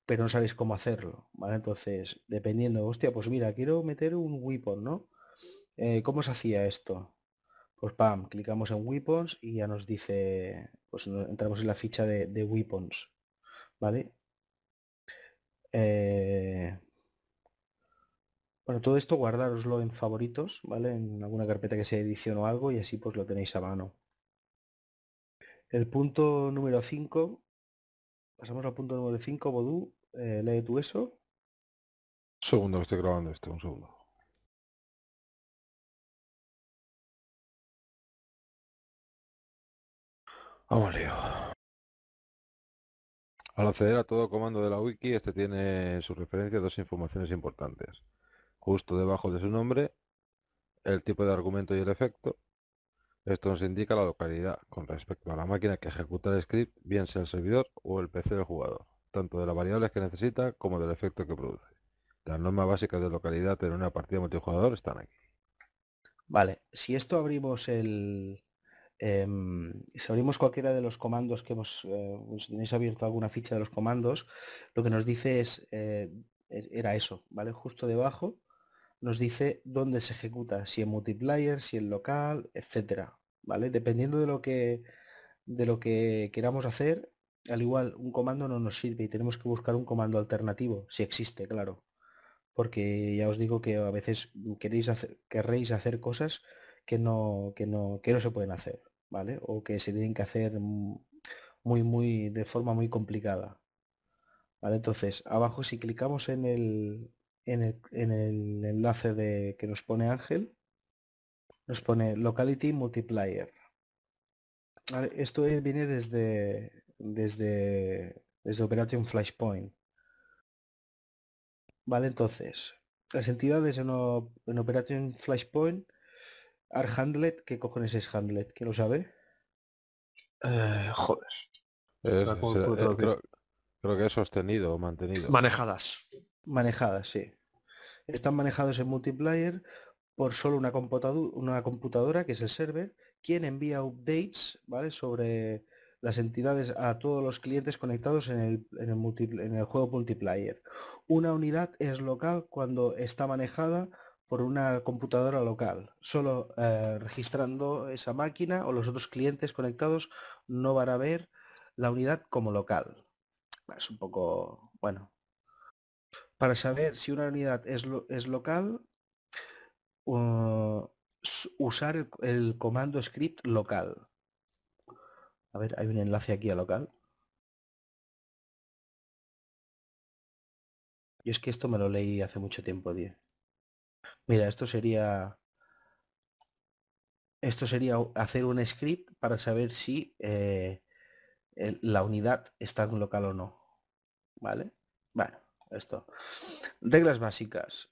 pero no sabéis cómo hacerlo, ¿vale? Entonces, dependiendo, hostia, pues mira, quiero meter un weapon, ¿no? Eh, ¿Cómo se hacía esto? Pues pam, clicamos en Weapons y ya nos dice, pues entramos en la ficha de, Weapons, ¿vale? Eh, bueno, todo esto guardároslo en favoritos, ¿vale? En alguna carpeta que sea edición o algo y así pues lo tenéis a mano. El punto número 5, pasamos al punto número 5, Bodu, eh, lee tú eso. Segundo que estoy grabando esto, un segundo. Vamos, Al acceder a todo comando de la wiki, este tiene en su referencia dos informaciones importantes. Justo debajo de su nombre, el tipo de argumento y el efecto. Esto nos indica la localidad con respecto a la máquina que ejecuta el script, bien sea el servidor o el PC del jugador, tanto de las variables que necesita como del efecto que produce. Las normas básicas de localidad en una partida multijugador están aquí. Vale, si esto abrimos el, Em, si abrimos cualquiera de los comandos que hemos, eh, pues, tenéis abierto alguna ficha de los comandos, lo que nos dice es, eh, e-, era eso, ¿vale? Justo debajo nos dice dónde se ejecuta, si en multiplayer, si en local, etcétera, ¿vale? Dependiendo de lo que de lo que queramos hacer, al igual un comando no nos sirve y tenemos que buscar un comando alternativo, si existe, claro. Porque ya os digo que a veces queréis hacer, querréis hacer cosas que no, que no, que no se pueden hacer. ¿vale? O que se tienen que hacer muy, muy, de forma muy complicada. ¿Vale? Entonces, abajo si clicamos en el, en el, en el enlace de, que nos pone Ángel, nos pone Locality Multiplier. ¿Vale? Esto viene desde, desde, desde Operation Flashpoint. Vale, entonces, las entidades en, en Operation Flashpoint Arhandlet, ¿qué cojones es Handlet? ¿Quién lo sabe? Eh, joder. Eh, creo, que es sostenido o mantenido. Manejadas. Manejadas, sí. Están manejados en multiplayer por solo una, computadora, una computadora, que es el server, quien envía updates ¿vale? sobre las entidades a todos los clientes conectados en el, en el, en el juego multiplayer. Una unidad es local cuando está manejada por una computadora local, solo eh, registrando esa máquina o los otros clientes conectados no van a ver la unidad como local. Es un poco, bueno, para saber si una unidad es, es local, usar el, comando script local. A ver, hay un enlace aquí a local. Y es que esto me lo leí hace mucho tiempo, tío. Mira, esto sería... Esto sería hacer un script para saber si eh, la unidad está en local o no. ¿Vale? Bueno, esto. Reglas básicas.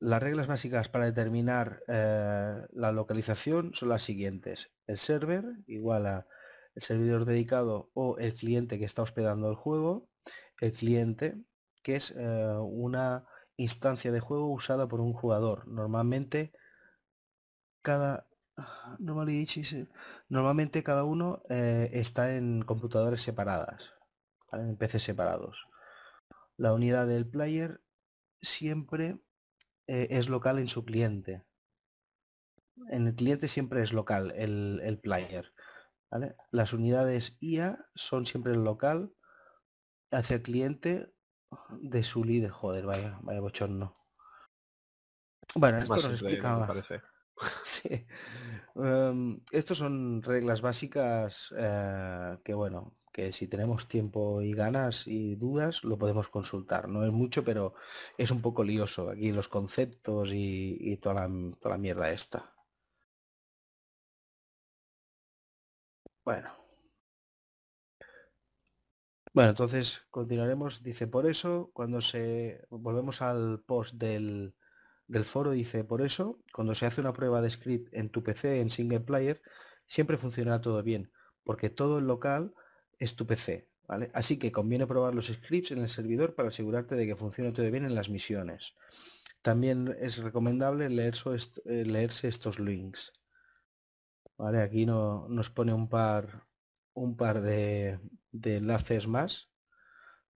Las reglas básicas para determinar eh, la localización son las siguientes. El server igual a el servidor dedicado o el cliente que está hospedando el juego. El cliente, que es eh, una instancia de juego usada por un jugador. Normalmente cada ah, normalmente cada uno eh, está en computadores separadas, en PCs separados. La unidad del player siempre eh, es local en su cliente. En el cliente siempre es local el, el player. Las unidades IA son siempre local hacia el cliente de su líder. Joder, vaya, vaya bochorno. Bueno, esto explicaba. [laughs] Em, son reglas básicas eh, que, bueno, que si tenemos tiempo y ganas y dudas, lo podemos consultar. No es mucho, pero es un poco lioso aquí los conceptos y, y toda, la, toda la mierda esta. Bueno. Bueno, entonces continuaremos. Dice, por eso, cuando se... Volvemos al post del, del foro, dice, por eso, cuando se hace una prueba de script en tu PC en single player, siempre funcionará todo bien, porque todo el local es tu PC, ¿vale? Así que conviene probar los scripts en el servidor para asegurarte de que funcione todo bien en las misiones. También es recomendable leer eh, leerse estos links. Vale, aquí no, nos pone un par, un par de, de enlaces más,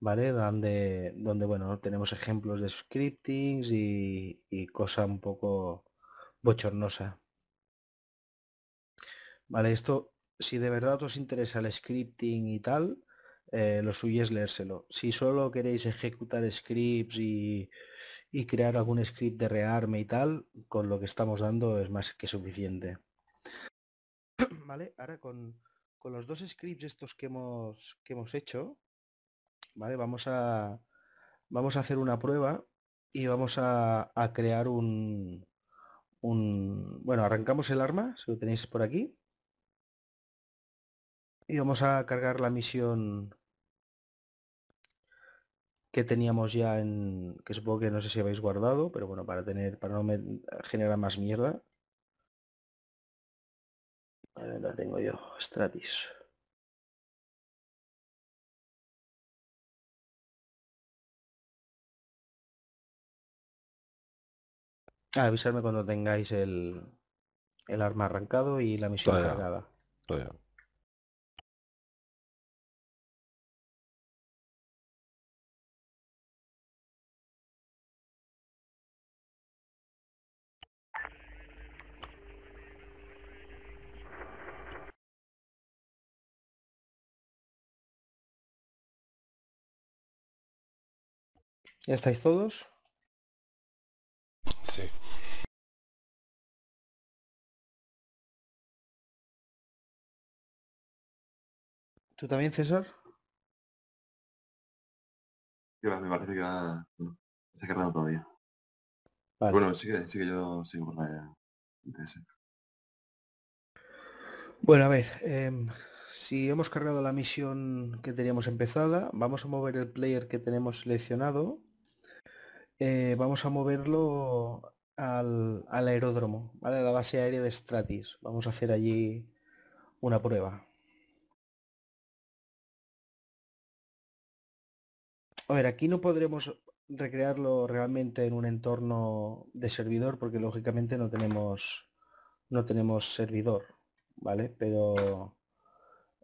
¿vale? Donde, donde bueno, tenemos ejemplos de scriptings y, cosa un poco bochornosa. Vale, esto, si de verdad os interesa el scripting y tal, eh, lo suyo es leérselo. Si solo queréis ejecutar scripts y, y, crear algún script de rearme y tal, con lo que estamos dando es más que suficiente. [clears throat] Vale, ahora con, con los dos scripts estos que hemos, que hemos hecho, ¿vale? Vamos a, vamos a hacer una prueba y vamos a, crear un, un... Bueno, arrancamos el arma, si lo tenéis por aquí. Y vamos a cargar la misión que teníamos ya en... que supongo que no sé si habéis guardado, pero bueno, para tener, para no generar más mierda. A ver, la tengo yo, Stratis. Ah, cuando tengáis el, el arma arrancado y la misión cargada. ¿Ya estáis todos? Sí. ¿Tú también, César? Sí, me parece que va... se ha cargado todavía. Bueno, sí que, yo sigo la ITS. Bueno, a ver, em, si hemos cargado la misión que teníamos empezada, vamos a mover el player que tenemos seleccionado eh, vamos a moverlo al, aeródromo, a la base aérea de Stratis. Vamos a hacer allí una prueba. A ver, aquí no podremos recrearlo realmente en un entorno de servidor porque lógicamente no tenemos no tenemos servidor, ¿vale? Pero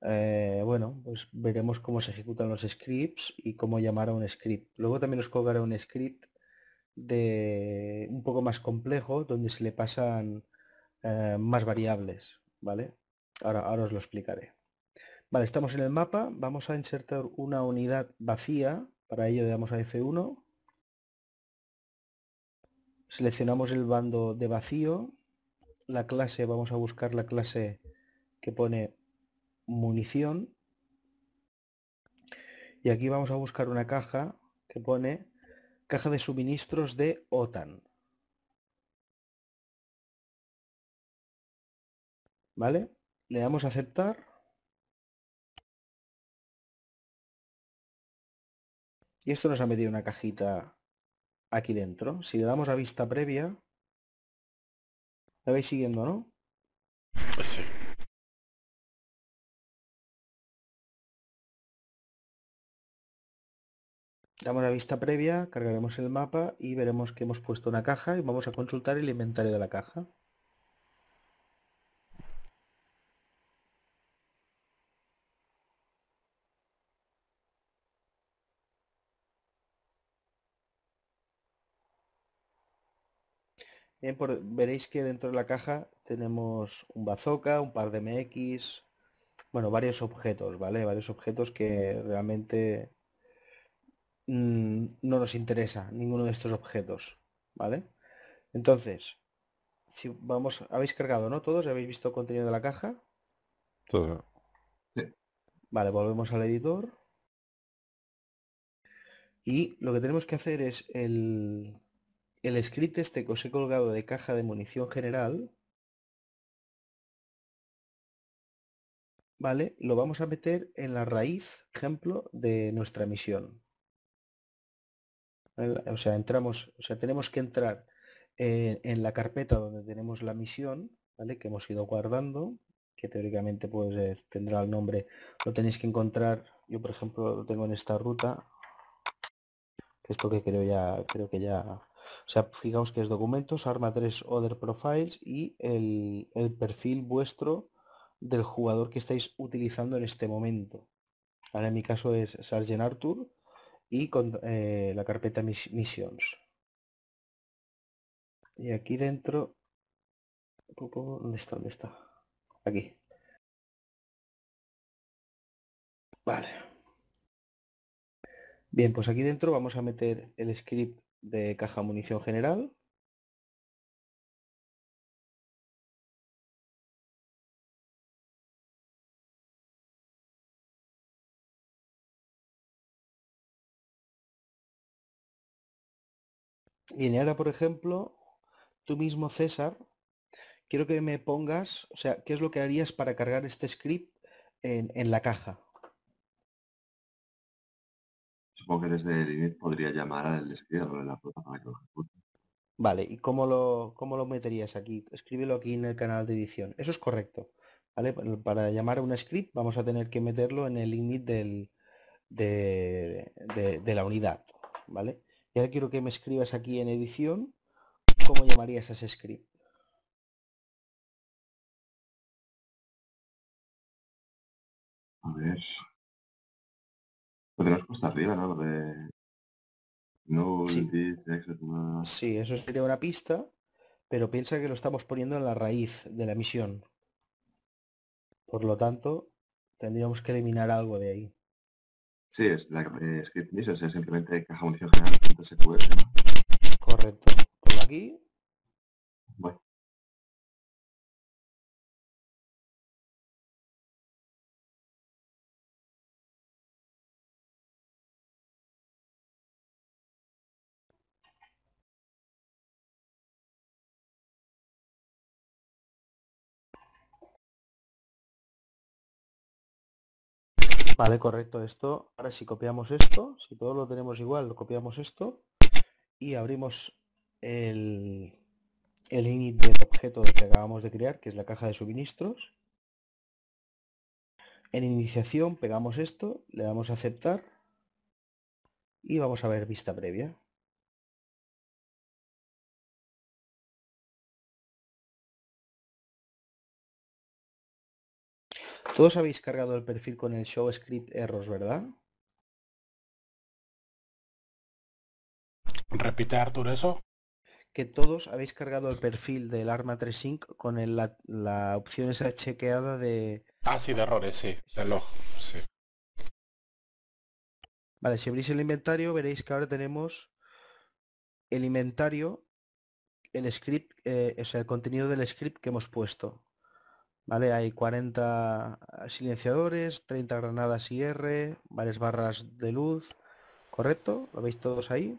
eh, bueno, pues veremos cómo se ejecutan los scripts y cómo llamar a un script. Luego también os colgaré un script de un poco más complejo donde se le pasan eh, más variables, ¿vale? Ahora, ahora os lo explicaré. Vale, estamos en el mapa, vamos a insertar una unidad vacía, para ello le damos a F1, seleccionamos el bando de vacío, la clase, vamos a buscar la clase que pone munición, y aquí vamos a buscar una caja que pone Caja de suministros de OTAN. ¿Vale? Le damos a aceptar. Y esto nos ha metido una cajita aquí dentro. Si le damos a vista previa, la vais siguiendo, ¿no? Sí. Damos la vista previa, cargaremos el mapa y veremos que hemos puesto una caja y vamos a consultar el inventario de la caja. Bien, veréis que dentro de la caja tenemos un bazooka, un par de MX, bueno, varios objetos, ¿vale? Varios objetos que realmente Mm, no nos interesa ninguno de estos objetos, ¿vale? Entonces, si vamos, habéis cargado, ¿no? Todos, ¿habéis visto el contenido de la caja? Todo. Vale, volvemos al editor. Y lo que tenemos que hacer es el, el script este que os he colgado de caja de munición general, ¿vale? Lo vamos a meter en la raíz, ejemplo, de nuestra misión o sea, entramos, o sea, tenemos que entrar en, la carpeta donde tenemos la misión, ¿vale? Que hemos ido guardando, que teóricamente pues eh, tendrá el nombre, lo tenéis que encontrar, yo por ejemplo lo tengo en esta ruta, esto que creo ya, creo que ya, o sea, fijaos que es documentos, arma 3 other profiles y el, el perfil vuestro del jugador que estáis utilizando en este momento. Ahora en mi caso es Sargent Arthur, y con eh, la carpeta mis Missions. Y aquí dentro... ¿Dónde está? ¿Dónde está? Aquí. Vale. Bien, pues aquí dentro vamos a meter el script de caja munición general Y ahora, por ejemplo, tú mismo, César, quiero que me pongas, o sea, ¿qué es lo que harías para cargar este script en, la caja? Supongo que desde el init podría llamar al script de la Vale, ¿y cómo lo, cómo lo meterías aquí? Escríbelo aquí en el canal de edición. Eso es correcto. ¿Vale? Para llamar a un script vamos a tener que meterlo en el init del, de, de la unidad. ¿Vale? Y ahora quiero que me escribas aquí en edición cómo llamarías a ese script. A ver. Lo tenemos arriba, ¿no? Lo de... No, sí. No... sí, eso sería una pista, pero piensa que lo estamos poniendo en la raíz de la misión. Por lo tanto, tendríamos que eliminar algo de ahí. Sí, es la eh, script o sea, simplemente caja munición general. Correcto. Por aquí. Bueno. Vale, correcto esto. Ahora si copiamos esto, si todo lo tenemos igual, lo copiamos esto y abrimos el, el init del objeto que acabamos de crear, que es la caja de suministros. En iniciación pegamos esto, le damos a aceptar y vamos a ver vista previa. Todos habéis cargado el perfil con el show script errors, ¿verdad? Repite, Artur, eso. Que todos habéis cargado el perfil del arma 3.5 con la, opción esa chequeada de... Ah, sí, de errores, sí. De log, Vale, si abrís el inventario veréis que ahora tenemos el inventario, el script, es eh, el contenido del script que hemos puesto. ¿vale? Hay 40 silenciadores, 30 granadas IR, varias barras de luz, ¿correcto? ¿Lo veis todos ahí?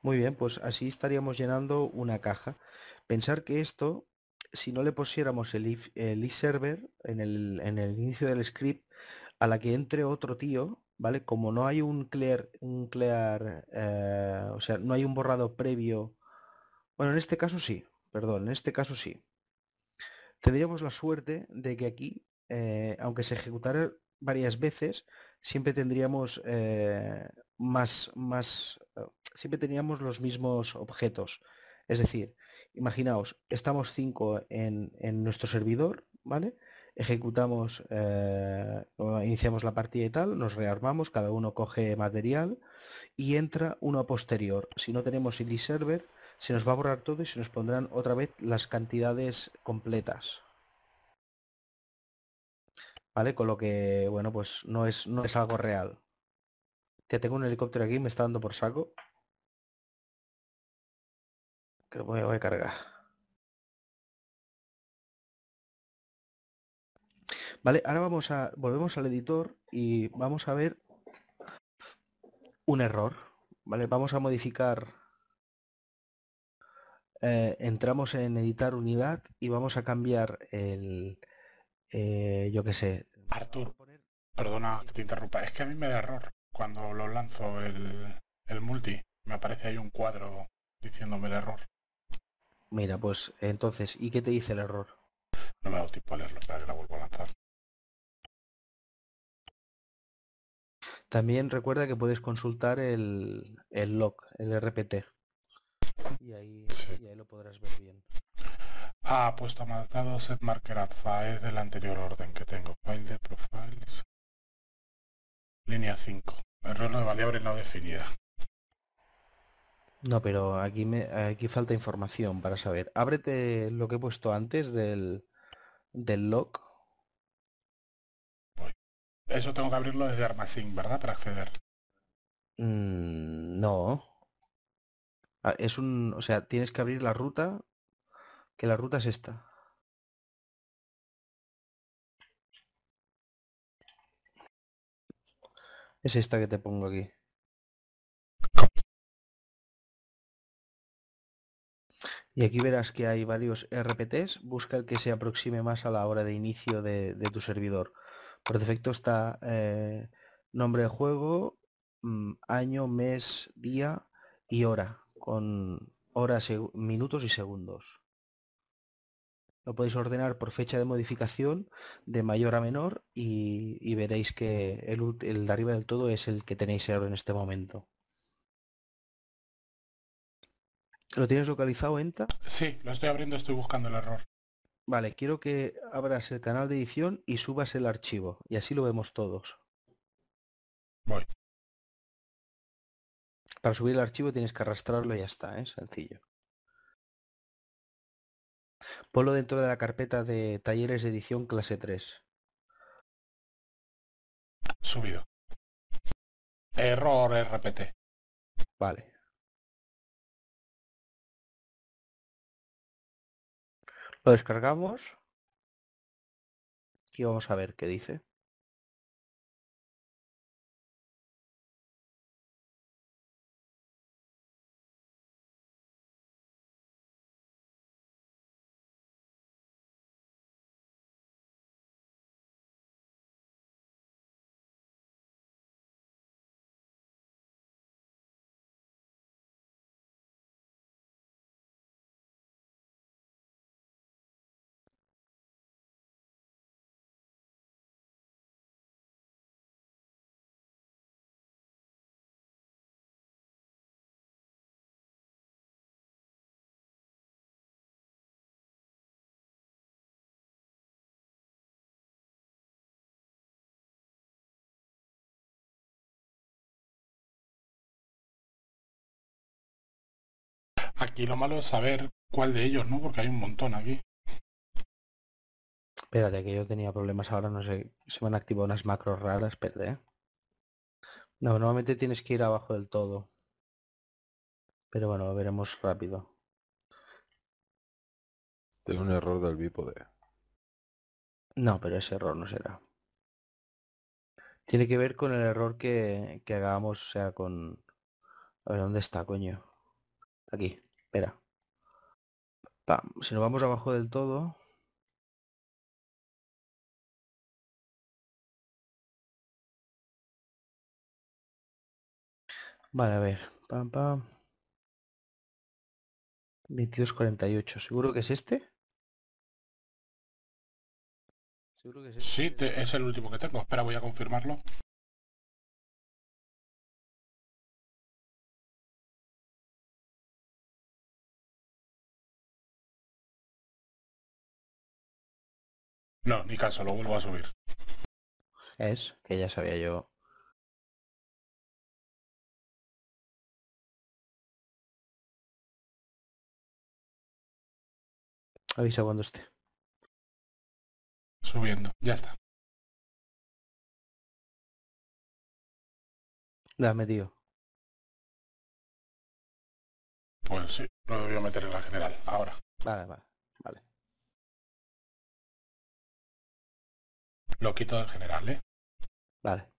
Muy bien, pues así estaríamos llenando una caja. Pensar que esto, si no le pusiéramos el if, server en el, inicio del script, a la que entre otro tío, ¿vale? Como no hay un clear, un clear, eh, o sea, no hay un borrado previo. Bueno, en este caso sí, perdón, en este caso sí. Tendríamos la suerte de que aquí, eh, aunque se ejecutara varias veces, siempre tendríamos eh, más, más, eh, siempre teníamos los mismos objetos. Es decir, imaginaos, estamos cinco en, nuestro servidor, ¿vale? Ejecutamos, iniciamos la partida y tal, nos rearmamos, cada uno coge material y entra uno posterior. Si no tenemos el server, se nos va a borrar todo y se nos pondrán otra vez las cantidades completas. ¿Vale? Con lo que, bueno, pues no es, no es algo real. Ya tengo un helicóptero aquí, me está dando por saco. Creo que voy a cargar. Vale, ahora vamos a. Volvemos al editor y vamos a ver un error. Vale, vamos a modificar eh, entramos en editar unidad y vamos a cambiar el, eh, yo que sé. Artur, perdona que te interrumpa, es que a mí me da error cuando lo lanzo el, multi, me aparece ahí un cuadro diciéndome el error. Mira, pues entonces, ¿y qué te dice el error? No me da tipo tiempo a leerlo, que la vuelvo a lanzar. También recuerda que puedes consultar el, el log, el RPT y ahí, ahí lo podrás ver bien. Ah, puesto a set marker es del anterior orden que tengo. File de profiles. Línea 5. Error de variable no definida. No, pero aquí me aquí falta información para saber. Ábrete lo que he puesto antes del del log. Eso tengo que abrirlo desde Armasync, ¿verdad? Para acceder. Mm, no. Ah, es un, o sea, tienes que abrir la ruta, que la ruta es esta. Es esta que te pongo aquí. Y aquí verás que hay varios RPTs, busca el que se aproxime más a la hora de inicio de, tu servidor. Por defecto está eh, nombre de juego, mm, año, mes, día y hora con horas, minutos y segundos. Lo podéis ordenar por fecha de modificación de mayor a menor y, veréis que el, el, de arriba del todo es el que tenéis ahora en este momento. ¿Lo tienes localizado, Enta? Sí, lo estoy abriendo, estoy buscando el error. Vale, quiero que abras el canal de edición y subas el archivo y así lo vemos todos. Para subir el archivo tienes que arrastrarlo y ya está, es ¿eh? sencillo. Ponlo dentro de la carpeta de talleres de edición clase 3. Subido. Error RPT. Vale. Lo descargamos y vamos a ver qué dice. Aquí lo malo es saber cuál de ellos, ¿no? Porque hay un montón aquí. Espérate, que yo tenía problemas ahora, no sé. Se me han activado unas macros raras, espérate. ¿eh? No, normalmente tienes que ir abajo del todo. Pero bueno, lo veremos rápido. Tengo un error del bípode. No, pero ese error no será. Tiene que ver con el error que, que hagamos, o sea, con... A ver, ¿dónde está, coño? Aquí. Si nos vamos abajo del todo. Vale, a ver. Pam, pam. 2248. ¿Seguro que es este? ¿Seguro que es este? Sí, es el último que tengo. Espera, voy a confirmarlo. No, ni caso, lo vuelvo a subir. Es que ya sabía yo. Avisa cuando esté. Subiendo, ya está. Dame, tío. Pues sí, lo voy a meter en la general, ahora. Vale, vale. Lo quito en general, ¿eh? Vale.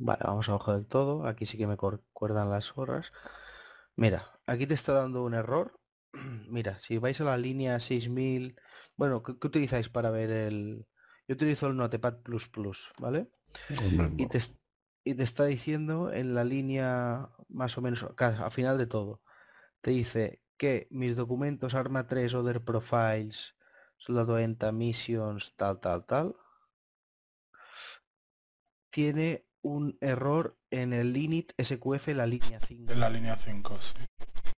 Vale, vamos abajo del todo. Aquí sí que me cuerdan las horas. Mira, aquí te está dando un error. [clears throat] Mira, si vais a la línea 6000... Bueno, ¿qué, qué utilizáis para ver el...? Yo utilizo el Notepad++, ¿vale? Y te, y te está diciendo en la línea más o menos al final de todo. Te dice que mis documentos Arma 3, Other Profiles, Soldado Enta, Missions, tal, tal, tal, tiene un error en el init SQF la línea 5. En la línea 5, sí.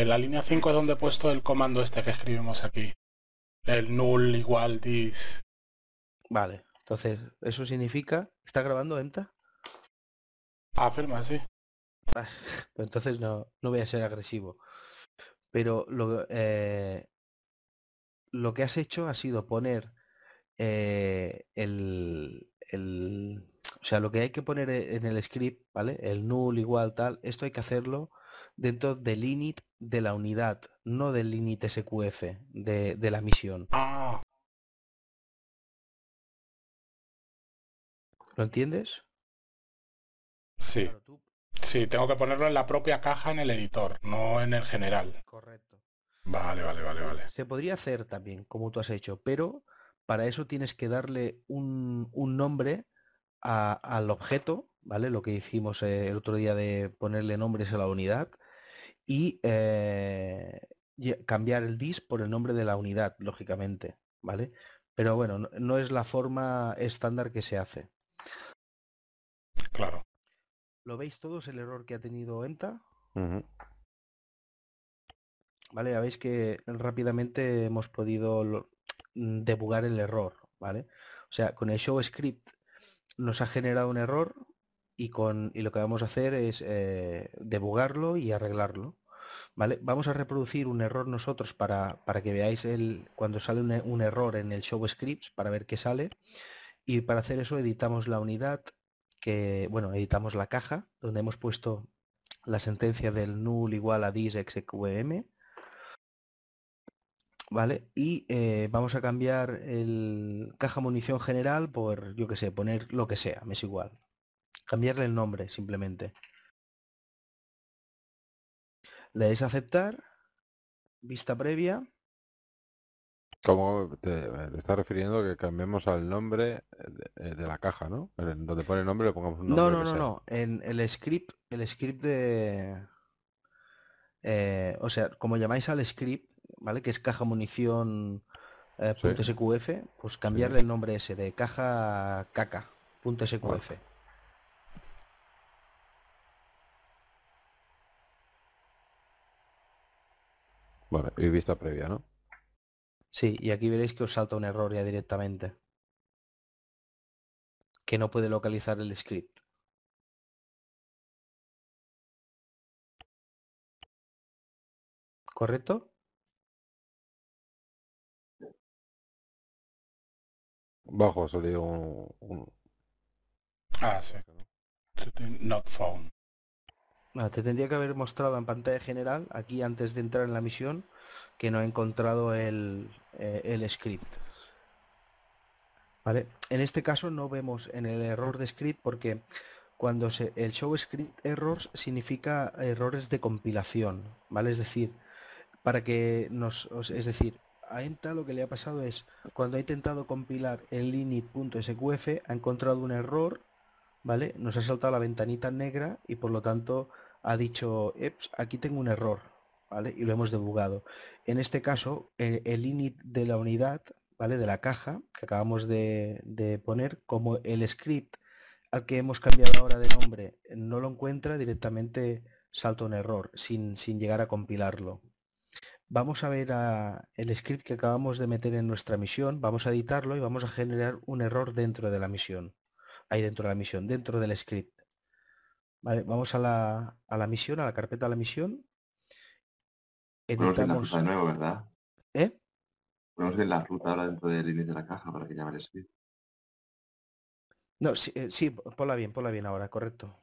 En la línea 5 es donde he puesto el comando este que escribimos aquí. El null igual this. Vale. Entonces, eso significa... ¿Está grabando EMTA? Afirma, sí. Ah, [laughs] pues entonces no, voy a ser agresivo. Pero lo, eh, lo que has hecho ha sido poner eh, el, O sea, lo que hay que poner e-, en el script, ¿vale? El null igual tal, esto hay que hacerlo dentro del init de la unidad, no del init SQF de, de la misión. Ah. ¿Lo entiendes? Sí. Sí, tengo que ponerlo en la propia caja en el editor, no en el general. Correcto. Vale, vale, vale, vale. Se podría hacer también, como tú has hecho, pero para eso tienes que darle un, nombre al objeto, ¿vale? Lo que hicimos eh, el otro día de ponerle nombres a la unidad y eh, cambiar el dis por el nombre de la unidad, lógicamente, ¿vale? Pero bueno, no es la forma estándar que se hace. ¿Lo veis todos el error que ha tenido EMTA? Vale, ya veis que rápidamente hemos podido mm, debugar el error, ¿vale? O sea, con el show script nos ha generado un error y, con, y lo que vamos a hacer es eh, debugarlo y arreglarlo. ¿Vale? Vamos a reproducir un error nosotros para, para que veáis el, cuando sale un, un, error en el show scripts para ver qué sale. Y para hacer eso editamos la unidad, que, bueno, editamos la caja donde hemos puesto la sentencia del null igual a dis ¿Vale? Y eh, vamos a cambiar el caja munición general por, yo que sé, poner lo que sea, me es igual. Cambiarle el nombre simplemente. Le es aceptar, vista previa, como te, está refiriendo que cambiemos al nombre eh, eh, de, la caja, ¿no? Eh, donde pone el nombre le pongamos un nombre. No, no, no, no. En el script, el script de. o sea, como llamáis al script, ¿vale? Que es caja munición SQF, pues cambiarle el nombre ese de caja caca SQF. Bueno. y vista previa, ¿no? Sí, y aquí veréis que os salta un error ya directamente. Que no puede localizar el script. ¿Correcto? Bajo salió un, Ah, sí. Not found. Ah, te tendría que haber mostrado en pantalla general, aquí antes de entrar en la misión, que no ha encontrado eh, el, script. ¿Vale? En este caso no vemos en el error de script porque cuando se, el show script errors significa errores de compilación, ¿vale? Es decir, para que nos, es decir, a ENTA lo que le ha pasado es, cuando ha intentado compilar el init.sqf, ha encontrado un error, ¿vale? Nos ha saltado la ventanita negra y por lo tanto ha dicho, Eps, aquí tengo un error, y lo hemos debugado. En este caso, eh, el, init de la unidad, ¿vale? De la caja que acabamos de, poner, como el script al que hemos cambiado ahora de nombre no lo encuentra, directamente salta un error sin, sin llegar a compilarlo. Vamos a ver el script que acabamos de meter en nuestra misión, vamos a editarlo y vamos a generar un error dentro de la misión. Ahí dentro de la misión, dentro del script. vamos a la, a la misión, a la carpeta de la misión Editamos... de nuevo, ¿verdad? Ponemos ¿Eh? la ruta ahora dentro del inicio de la caja para que ya me No, sí, eh, sí, ponla bien, ponla bien ahora, correcto.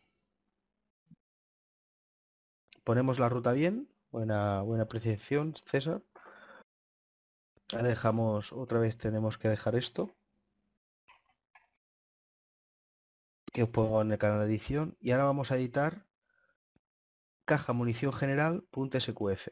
Ponemos la ruta bien. Buena, buena apreciación, César. Ahora dejamos, otra vez tenemos que dejar esto. Que os pongo en el canal de edición. Y ahora vamos a editar caja munición general.sqf.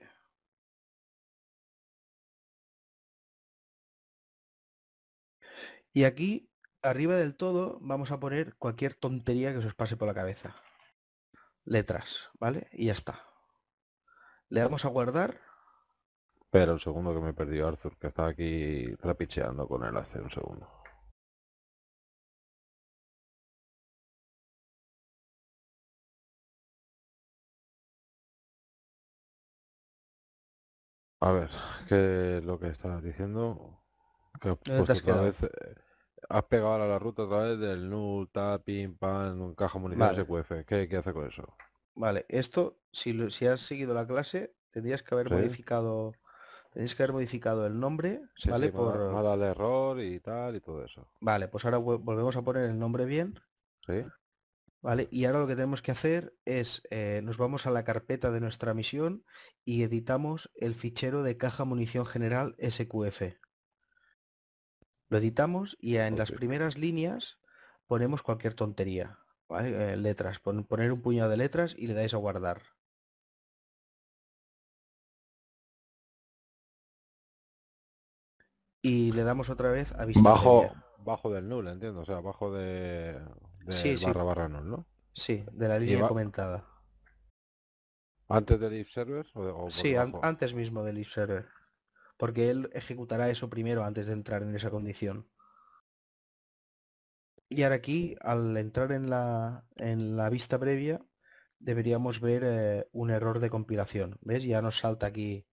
Y aquí, arriba del todo, vamos a poner cualquier tontería que se os pase por la cabeza. Letras, ¿vale? Y ya está. Le damos a guardar. Pero un segundo que me perdió Arthur, que está aquí trapicheando con él hace un segundo. A ver, ¿qué es lo que está diciendo? Eh, pegado a la ruta del null, pan, caja munición SQF. ¿Qué, hace con eso? Vale, esto, si, si has seguido la clase, tendrías que haber modificado que haber modificado el nombre, ¿vale? por... el error y tal y todo eso. Vale, pues ahora volvemos a poner el nombre bien. Sí. Vale, y ahora lo que tenemos que hacer es, eh, nos vamos a la carpeta de nuestra misión y editamos el fichero de caja munición general SQF. Lo editamos y en las primeras líneas ponemos cualquier tontería. Eh, letras, poner un puñado de letras y le dais a guardar. Y le damos otra vez a vista. Bajo, del null, entiendo. O sea, bajo de, de barra sí. barra null, ¿no? Sí, de la línea comentada. ¿Antes del if server? sí, antes mismo del if server porque él ejecutará eso primero antes de entrar en esa condición. Y ahora aquí, al entrar en la, en la vista previa, deberíamos ver eh, un error de compilación. ¿Ves? Ya nos salta aquí.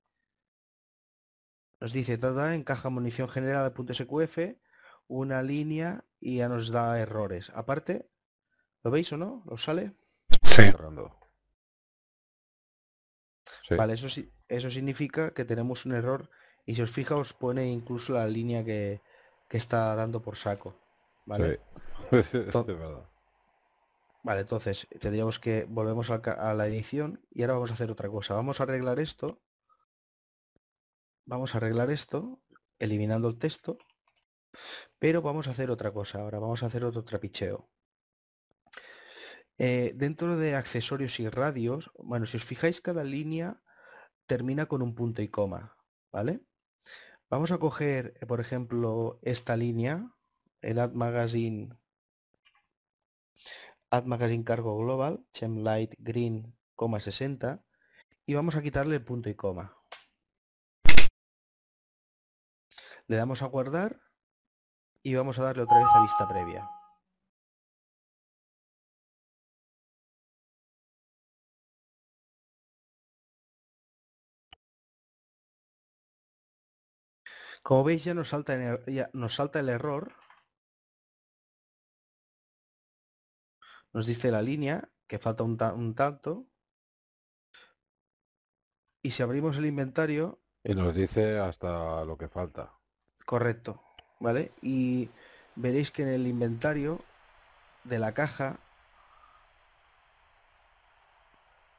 Nos dice, toda encaja munición general al punto SQF, una línea y ya nos da errores. Aparte, ¿lo veis o no? ¿Lo sale? Sí. Vale, eso, eso significa que tenemos un error y si os os pone incluso la línea que, está dando por saco. ¿Vale? [laughs] Entonces, tendríamos que volvemos a la edición y ahora vamos a hacer otra cosa. Vamos a arreglar esto. Vamos a arreglar esto, eliminando el texto. Pero vamos a hacer otra cosa ahora, vamos a hacer otro trapicheo. Eh, dentro de accesorios y radios, bueno, si os fijáis, cada línea termina con un punto y coma, ¿vale? Vamos a coger, eh, por ejemplo, esta línea, el Ad Magazine, Cargo Global, light Green, 60, y vamos a quitarle el punto y coma. Le damos a guardar y vamos a darle otra vez a vista previa. Como veis ya nos salta, el, error. Nos dice la línea, que falta un, un tanto. Y si abrimos el inventario... Y nos dice hasta lo que falta. Correcto, ¿vale? Y veréis que en el inventario de la caja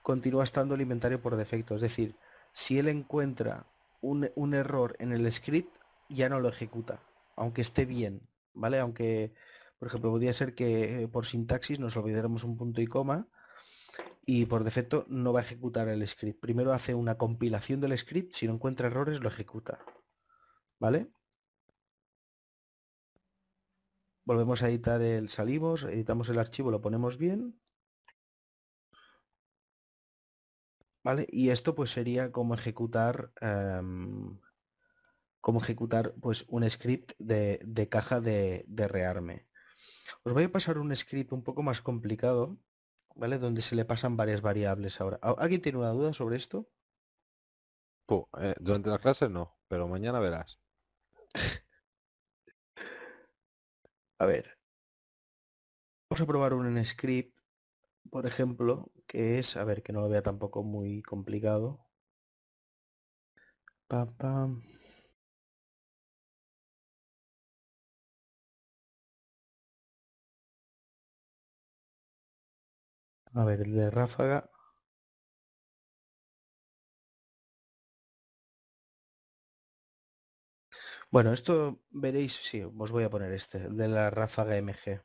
continúa estando el inventario por defecto. Es decir, si él encuentra un, error en el script, ya no lo ejecuta, aunque esté bien, ¿vale? Aunque, por ejemplo, podría ser que eh, por sintaxis nos olvidáramos un punto y coma y por defecto no va a ejecutar el script. Primero hace una compilación del script, si no encuentra errores lo ejecuta, ¿vale? Volvemos a editar el salimos, editamos el archivo, lo ponemos bien ¿Vale? Y esto pues sería como ejecutar, em, como ejecutar pues un script de, caja de, rearme. Os voy a pasar un script un poco más complicado, ¿vale? Donde se le pasan varias variables ahora. ¿Alguien tiene una duda sobre esto? Eh, durante la clase no, pero mañana verás. [laughs] a ver. Vamos a probar un script por ejemplo, que es, a ver, que no lo vea tampoco muy complicado. Papá. A ver, el de ráfaga. Bueno, esto veréis, sí, os voy a poner este, de la ráfaga MG.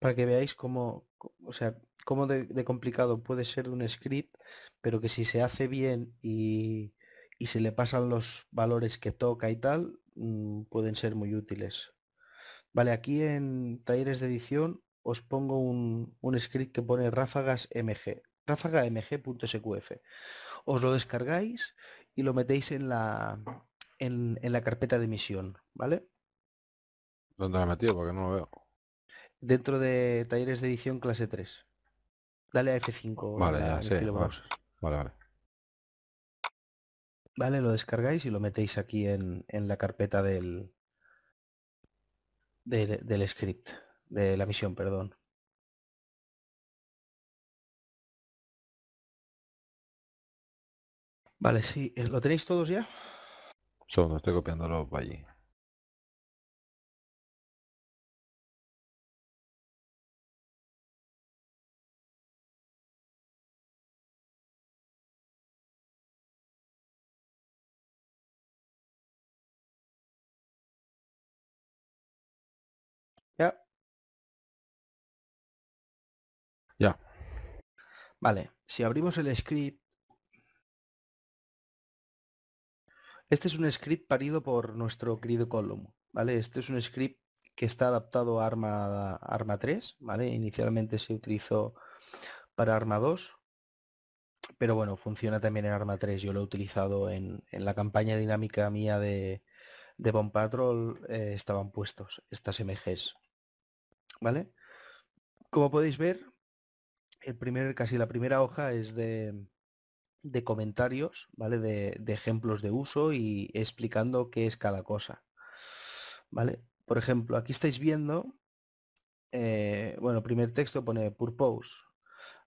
para que veáis cómo, o sea, de, complicado puede ser un script, pero que si se hace bien y, se le pasan los valores que toca y tal, mm, pueden ser muy útiles. Vale, aquí en talleres de edición os pongo un, un script que pone ráfagas mg, ráfagamg.sqf. Os lo descargáis y lo metéis en la, en, la carpeta de misión, ¿vale? ¿Dónde lo he metido? Porque no lo veo dentro de talleres de edición clase 3. Dale a F5. Vale, ya Vale, vale. Vale, lo descargáis y lo metéis aquí en, en la carpeta del, del, script, de la misión, perdón. Vale, sí, eh, ¿lo tenéis todos ya? Solo estoy copiándolo para allí. Vale, si abrimos el script, este es un script parido por nuestro querido Column, ¿vale? Este es un script que está adaptado a Arma, Arma 3, ¿vale? Inicialmente se utilizó para Arma 2, pero bueno, funciona también en Arma 3. Yo lo he utilizado en, la campaña dinámica mía de, Bomb Patrol, eh, estaban puestos estas MGs, ¿vale? Como podéis ver, el primer, casi la primera hoja es de, comentarios, ¿vale? De, ejemplos de uso y explicando qué es cada cosa. ¿Vale? Por ejemplo, aquí estáis viendo, eh, bueno, primer texto pone purpose,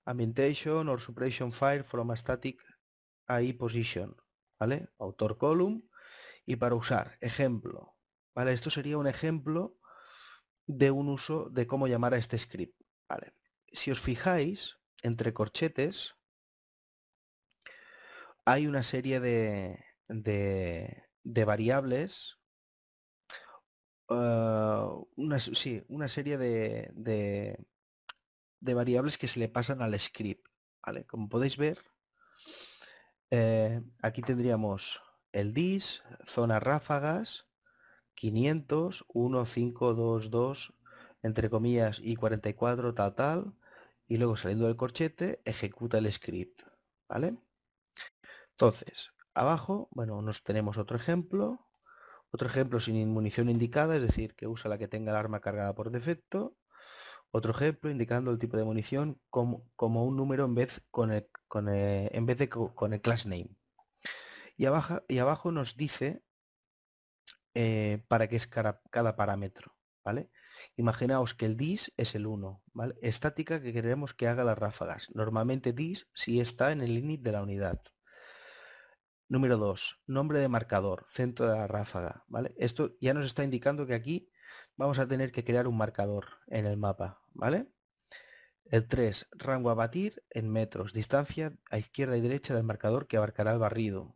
ambientation or suppression file from static AI position, ¿vale? Autor column y para usar, ejemplo, ¿vale? Esto sería un ejemplo de un uso de cómo llamar a este script, ¿vale? si os fijáis, entre corchetes hay una serie de, variables, eh, una, serie de, variables que se le pasan al script. Como podéis ver, eh, aquí tendríamos el dis, zona ráfagas, 500, 1, 5, 2, 2, entre comillas, y 44, tal, tal, y luego saliendo del corchete ejecuta el script, ¿vale? Entonces, abajo, bueno, nos tenemos otro ejemplo, otro ejemplo sin munición indicada, es decir, que usa la que tenga el arma cargada por defecto, otro ejemplo indicando el tipo de munición como, como un número en vez, con el, con en vez de con el class name. Y abajo, y abajo nos dice eh, para qué es cada parámetro, ¿vale? Imaginaos que el dis es el 1, Estática que queremos que haga las ráfagas. Normalmente dis si está en el init de la unidad. Número 2, nombre de marcador, centro de la ráfaga, Esto ya nos está indicando que aquí vamos a tener que crear un marcador en el mapa, ¿vale? El 3, rango a batir en metros, distancia a izquierda y derecha del marcador que abarcará el barrido.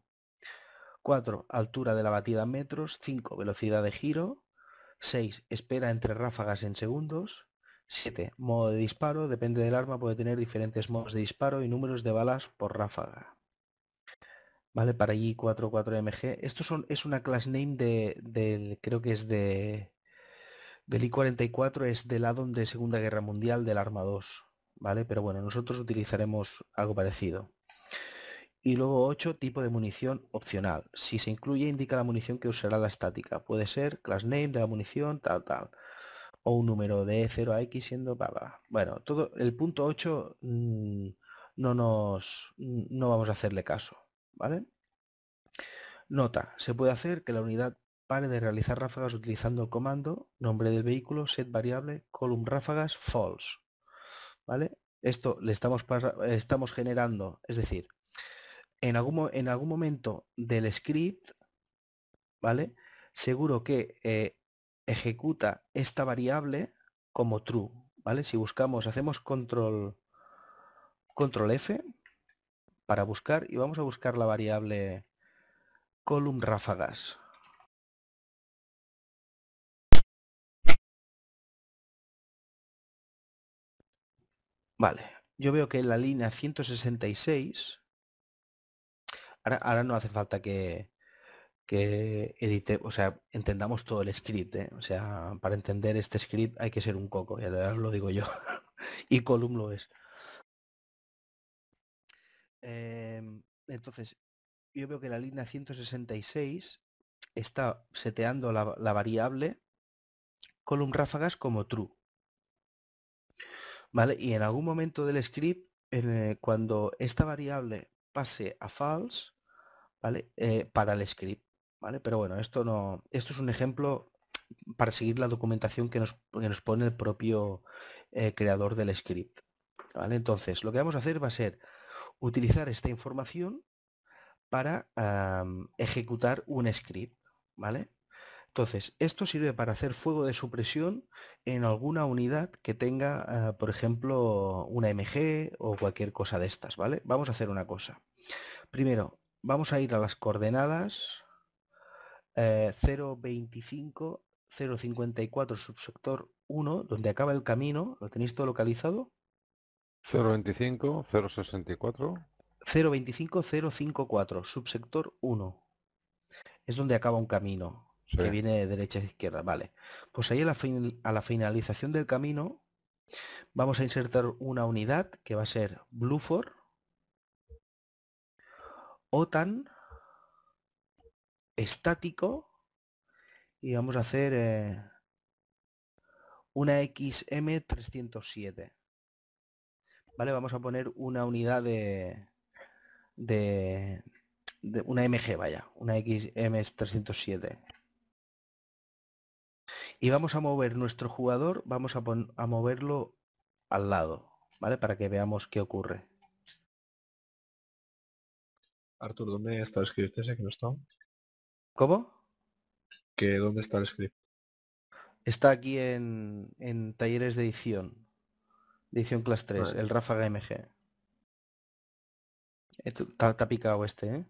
4, altura de la batida en metros. 5, velocidad de giro. 6. Espera entre ráfagas en segundos. 7. Modo de disparo. Depende del arma, puede tener diferentes modos de disparo y números de balas por ráfaga. Vale, para i 44 mg Esto son, es una class name de, del, creo que es de, del I-44, es del addon de Segunda Guerra Mundial del Arma 2. Vale, pero bueno, nosotros utilizaremos algo parecido. Y luego 8, tipo de munición opcional. Si se incluye, indica la munición que usará la estática. Puede ser class name de la munición, tal, tal. O un número de 0 a X siendo bla. Bueno, todo el punto 8 mm, no nos no vamos a hacerle caso. ¿Vale? Nota, se puede hacer que la unidad pare de realizar ráfagas utilizando el comando nombre del vehículo, set variable, column ráfagas, false. ¿Vale? Esto le estamos, estamos generando, es decir, en algún, momento del script, ¿vale? Seguro que eh, ejecuta esta variable como true, ¿vale? Si buscamos, hacemos control, control F para buscar y vamos a buscar la variable column ráfagas. Vale, yo veo que en la línea 166 Ahora, no hace falta que, edite, o sea, entendamos todo el script, ¿eh? o sea, para entender este script hay que ser un coco, ya lo digo yo, [laughs] y Column lo es. Em, entonces, yo veo que la línea 166 está seteando la, variable column ráfagas como true. ¿Vale? Y en algún momento del script, cuando esta variable pase a false, eh, para el script, ¿vale? Pero bueno, esto no. Esto es un ejemplo para seguir la documentación que nos, nos pone el propio eh, creador del script. ¿vale? Entonces, lo que vamos a hacer va a ser utilizar esta información para ejecutar un script, ¿vale? Entonces, esto sirve para hacer fuego de supresión en alguna unidad que tenga, ah, por ejemplo, una MG o cualquier cosa de estas, ¿vale? Vamos a hacer una cosa. Primero, vamos a ir a las coordenadas 025, eh, 054, subsector 1, donde acaba el camino. ¿Lo tenéis todo localizado? 025, 064. 025, 054, subsector 1. Es donde acaba un camino, que viene de derecha a izquierda. Vale. Pues ahí a la, finalización del camino vamos a insertar una unidad que va a ser Blueford OTAN estático y vamos a hacer eh, una XM307. Vale, vamos a poner una unidad de, de, una MG, vaya, una XM307. Y vamos a mover nuestro jugador, vamos a, a moverlo al lado, ¿vale? Para que veamos qué ocurre. Artur, ¿dónde está el script ese que no está? ¿Cómo? ¿Que ¿Dónde está el script? Está aquí en, en talleres de edición. edición class 3, el Ráfaga MG. Está, eh, está picado este, ¿eh?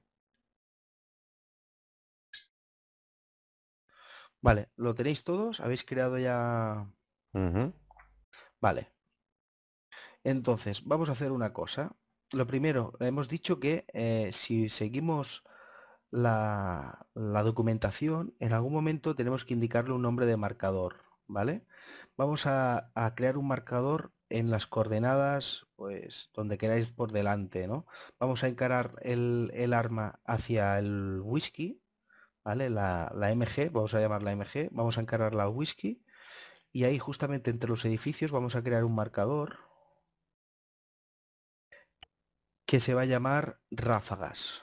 Vale, ¿lo tenéis todos? ¿Habéis creado ya...? Vale. Entonces, vamos a hacer una cosa lo primero, hemos dicho que eh, si seguimos la, documentación, en algún momento tenemos que indicarle un nombre de marcador, ¿vale? Vamos a, crear un marcador en las coordenadas, pues donde queráis por delante, ¿no? Vamos a encarar el, arma hacia el whisky, ¿vale? La, MG, vamos a llamarla MG, vamos a encarar la whisky y ahí justamente entre los edificios vamos a crear un marcador que se va a llamar ráfagas.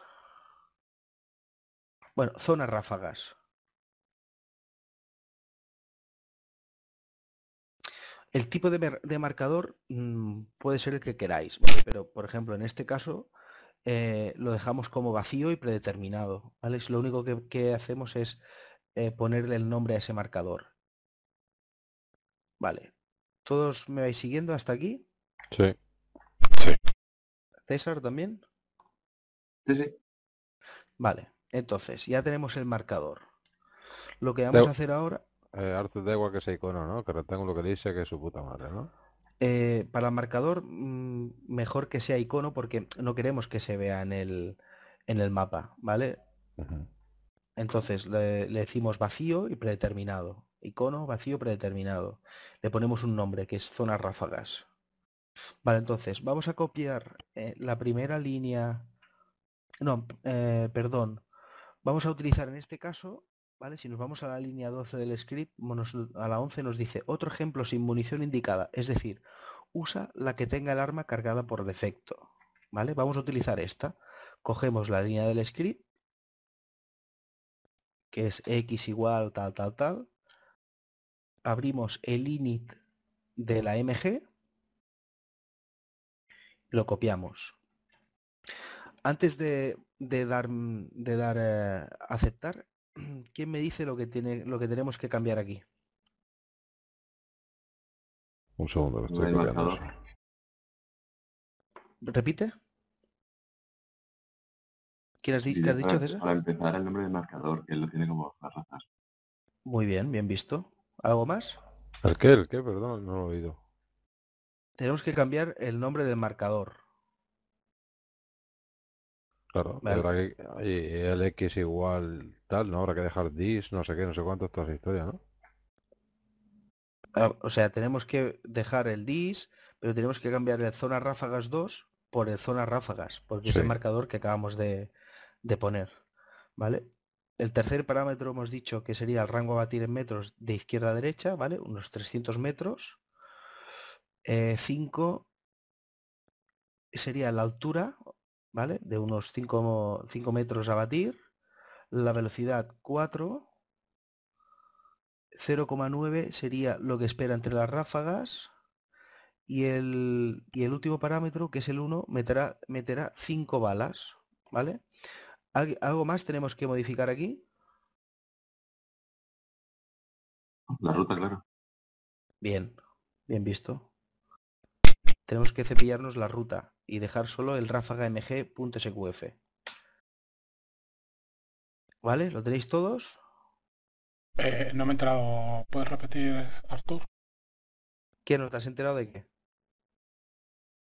Bueno, zona ráfagas. El tipo de, marcador mm, puede ser el que queráis, pero por ejemplo en este caso eh, lo dejamos como vacío y predeterminado. ¿vale? Lo único que, hacemos es eh, ponerle el nombre a ese marcador. Vale. ¿Todos me vais siguiendo hasta aquí? Sí. ¿César también? Sí, sí. Vale, entonces, ya tenemos el marcador. Lo que vamos a hacer ahora... Eh, de agua que sea icono, ¿no? Que lo que dice que es su puta madre, ¿no? Eh, para el marcador, mm, mejor que sea icono porque no queremos que se vea en el, en el mapa, ¿vale? Entonces, le, le decimos vacío y predeterminado. Icono, vacío, predeterminado. Le ponemos un nombre que es zona ráfagas. Vale, entonces, vamos a copiar eh, la primera línea... No, eh, perdón. Vamos a utilizar en este caso, ¿vale? Si nos vamos a la línea 12 del script, a la 11 nos dice otro ejemplo sin munición indicada, es decir, usa la que tenga el arma cargada por defecto, ¿vale? Vamos a utilizar esta. Cogemos la línea del script, que es x igual tal, tal, tal. Abrimos el init de la mg, lo copiamos. Antes de, de dar, de dar eh, aceptar, [clears throat] ¿quién me dice lo que, tiene, lo que tenemos que cambiar aquí? Un segundo, lo estoy cambiando. ¿Repite? ¿Qué has, ¿qué has dicho, César? Para empezar, el nombre del marcador, que él lo tiene como las Muy bien, bien visto. ¿Algo más? ¿El qué? ¿El qué? Perdón, no lo he oído. Tenemos que cambiar el nombre del marcador. Claro, el X igual tal, ¿no? Habrá que dejar dis, no sé qué, no sé cuánto, toda la historia, ¿no? Ah, o sea, tenemos que dejar el dis, pero tenemos que cambiar el zona ráfagas 2 por el zona ráfagas, porque es el marcador que acabamos de, de poner, ¿vale? El tercer parámetro hemos dicho que sería el rango a batir en metros de izquierda a derecha, ¿vale? Unos 300 metros. 5 eh, sería la altura, ¿vale? De unos 5 metros a batir. La velocidad 4. 0,9 sería lo que espera entre las ráfagas. Y el, último parámetro, que es el 1, meterá, meterá 5 balas, ¿vale? ¿Algo más tenemos que modificar aquí? La ruta, claro. Bien, bien visto. Tenemos que cepillarnos la ruta y dejar solo el ráfaga mg.sqf. ¿Vale? ¿Lo tenéis todos? Eh, no me he enterado. ¿Puedes repetir, Artur? ¿Qué? ¿No te has enterado de qué?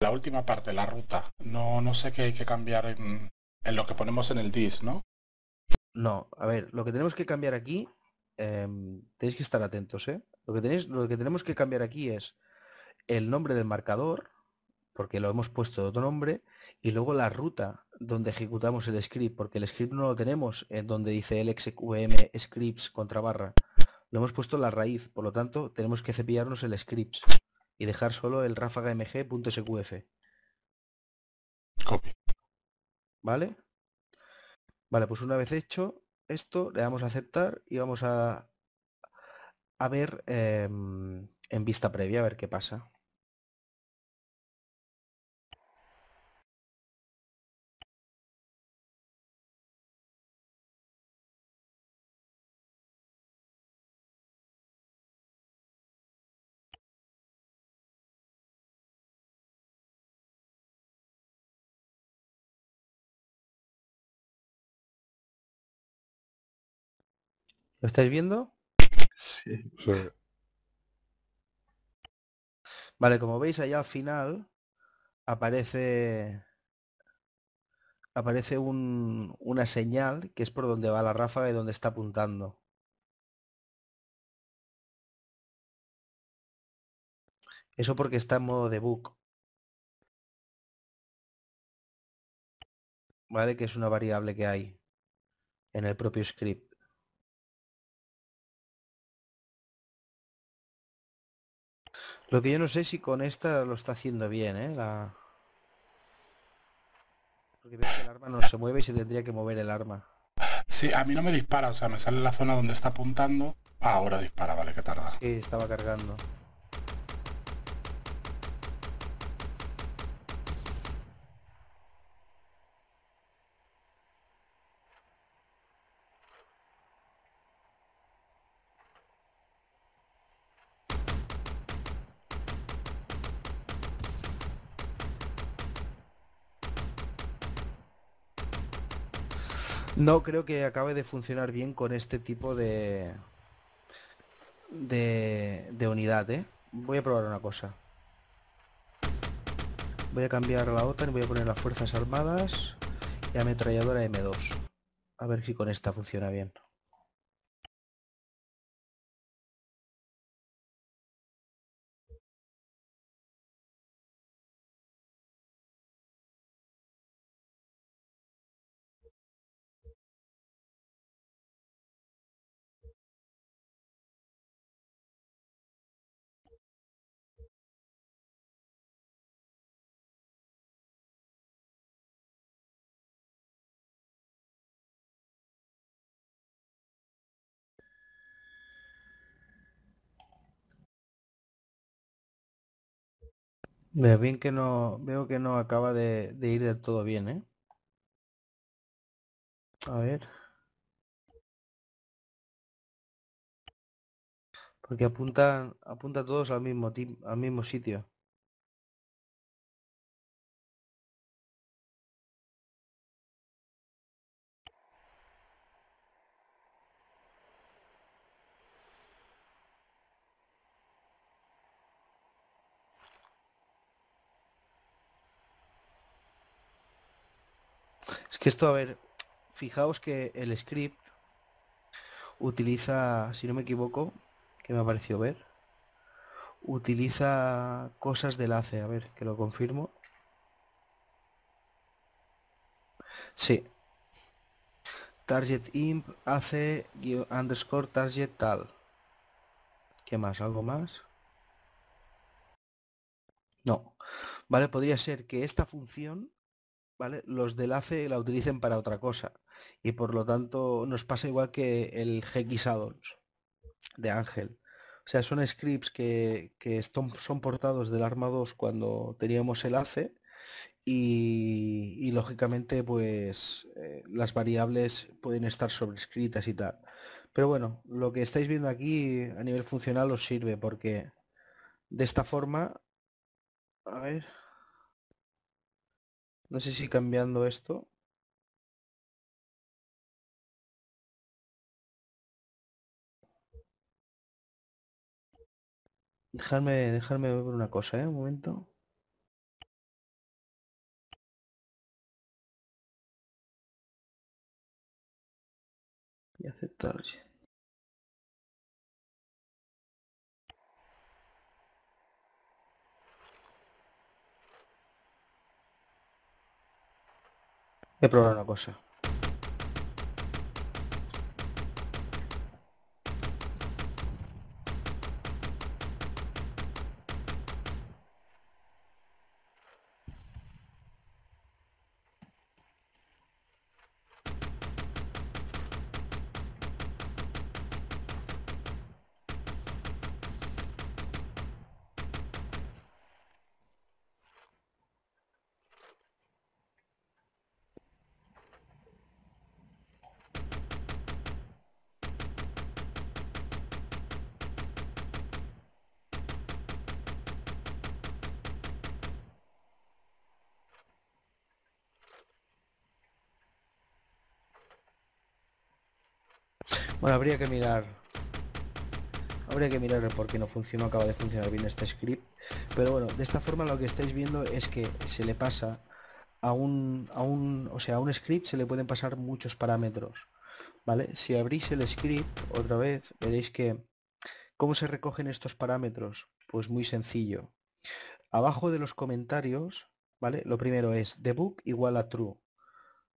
La última parte, la ruta. No, no sé qué hay que cambiar en, lo que ponemos en el dis, ¿no? No, a ver, lo que tenemos que cambiar aquí, em, tenéis que estar atentos, ¿eh? Lo que, tenéis, lo que tenemos que cambiar aquí es el nombre del marcador, porque lo hemos puesto de otro nombre, y luego la ruta donde ejecutamos el script, porque el script no lo tenemos en eh, donde dice el xqm scripts contra barra. Lo hemos puesto en la raíz, por lo tanto tenemos que cepillarnos el scripts y dejar solo el ráfaga ráfagamg.sqf. Copy. ¿Vale? Vale, pues una vez hecho esto, le damos a aceptar y vamos a, a ver em, en vista previa, a ver qué pasa. ¿Lo estáis viendo? Sí. Vale, como veis allá al final aparece aparece una señal que es por donde va la ráfaga y donde está apuntando. Eso porque está en modo debug. ¿Vale? Que es una variable que hay en el propio script. Lo que yo no sé si con esta lo está haciendo bien, ¿eh? La... Porque veo que el arma no se mueve y se tendría que mover el arma. Sí, a mí no me dispara, o sea, me sale la zona donde está apuntando. Ah, ahora dispara, vale, que tarda. Sí, estaba cargando. No creo que acabe de funcionar bien con este tipo de, de, unidad, ¿eh? Voy a probar una cosa. Voy a cambiar la otra y voy a poner las Fuerzas Armadas y ametralladora M2. A ver si con esta funciona bien. Veo bien que no, veo que no acaba de, ir del todo bien, ¿eh? A ver. Porque apuntan, apunta todos al mismo, al mismo sitio. que esto, a ver, fijaos que el script utiliza, si no me equivoco, que me ha parecido ver, utiliza cosas del ACE, a ver, que lo confirmo. Sí. Target imp hace underscore target tal. ¿Qué más? ¿Algo más? No. Vale, podría ser que esta función los del ACE la utilicen para otra cosa. Y por lo tanto nos pasa igual que el Hexados de Ángel. O sea, son scripts que, son portados del Arma 2 cuando teníamos el ACE y, lógicamente pues eh, las variables pueden estar sobrescritas y tal. Pero bueno, lo que estáis viendo aquí a nivel funcional os sirve porque de esta forma, a ver, no sé si cambiando esto. Dejarme, dejarme ver una cosa, ¿eh? Un momento. Y aceptar. He probado una cosa. habría que mirar. Habría que mirar el por qué no funcionó, acaba de funcionar bien este script. Pero bueno, de esta forma lo que estáis viendo es que se le pasa a un, a un, o sea, a un script se le pueden pasar muchos parámetros. ¿Vale? Si abrís el script otra vez, veréis que ¿cómo se recogen estos parámetros? Pues muy sencillo. Abajo de los comentarios, ¿vale? Lo primero es debug igual a true.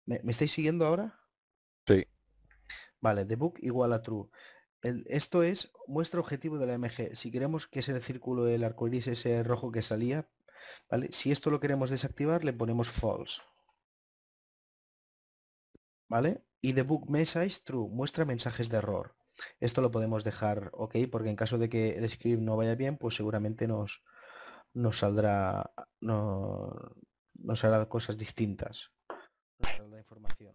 ¿Me, ¿me estáis siguiendo ahora? Sí. Vale, debug igual a true. esto es muestra objetivo de la MG. Si queremos que ese círculo el arco iris, ese rojo que salía, ¿vale? Si esto lo queremos desactivar, le ponemos false. ¿Vale? Y debug book message true, muestra mensajes de error. Esto lo podemos dejar ok, porque en caso de que el script no vaya bien, pues seguramente nos, nos saldrá, no, nos hará cosas distintas.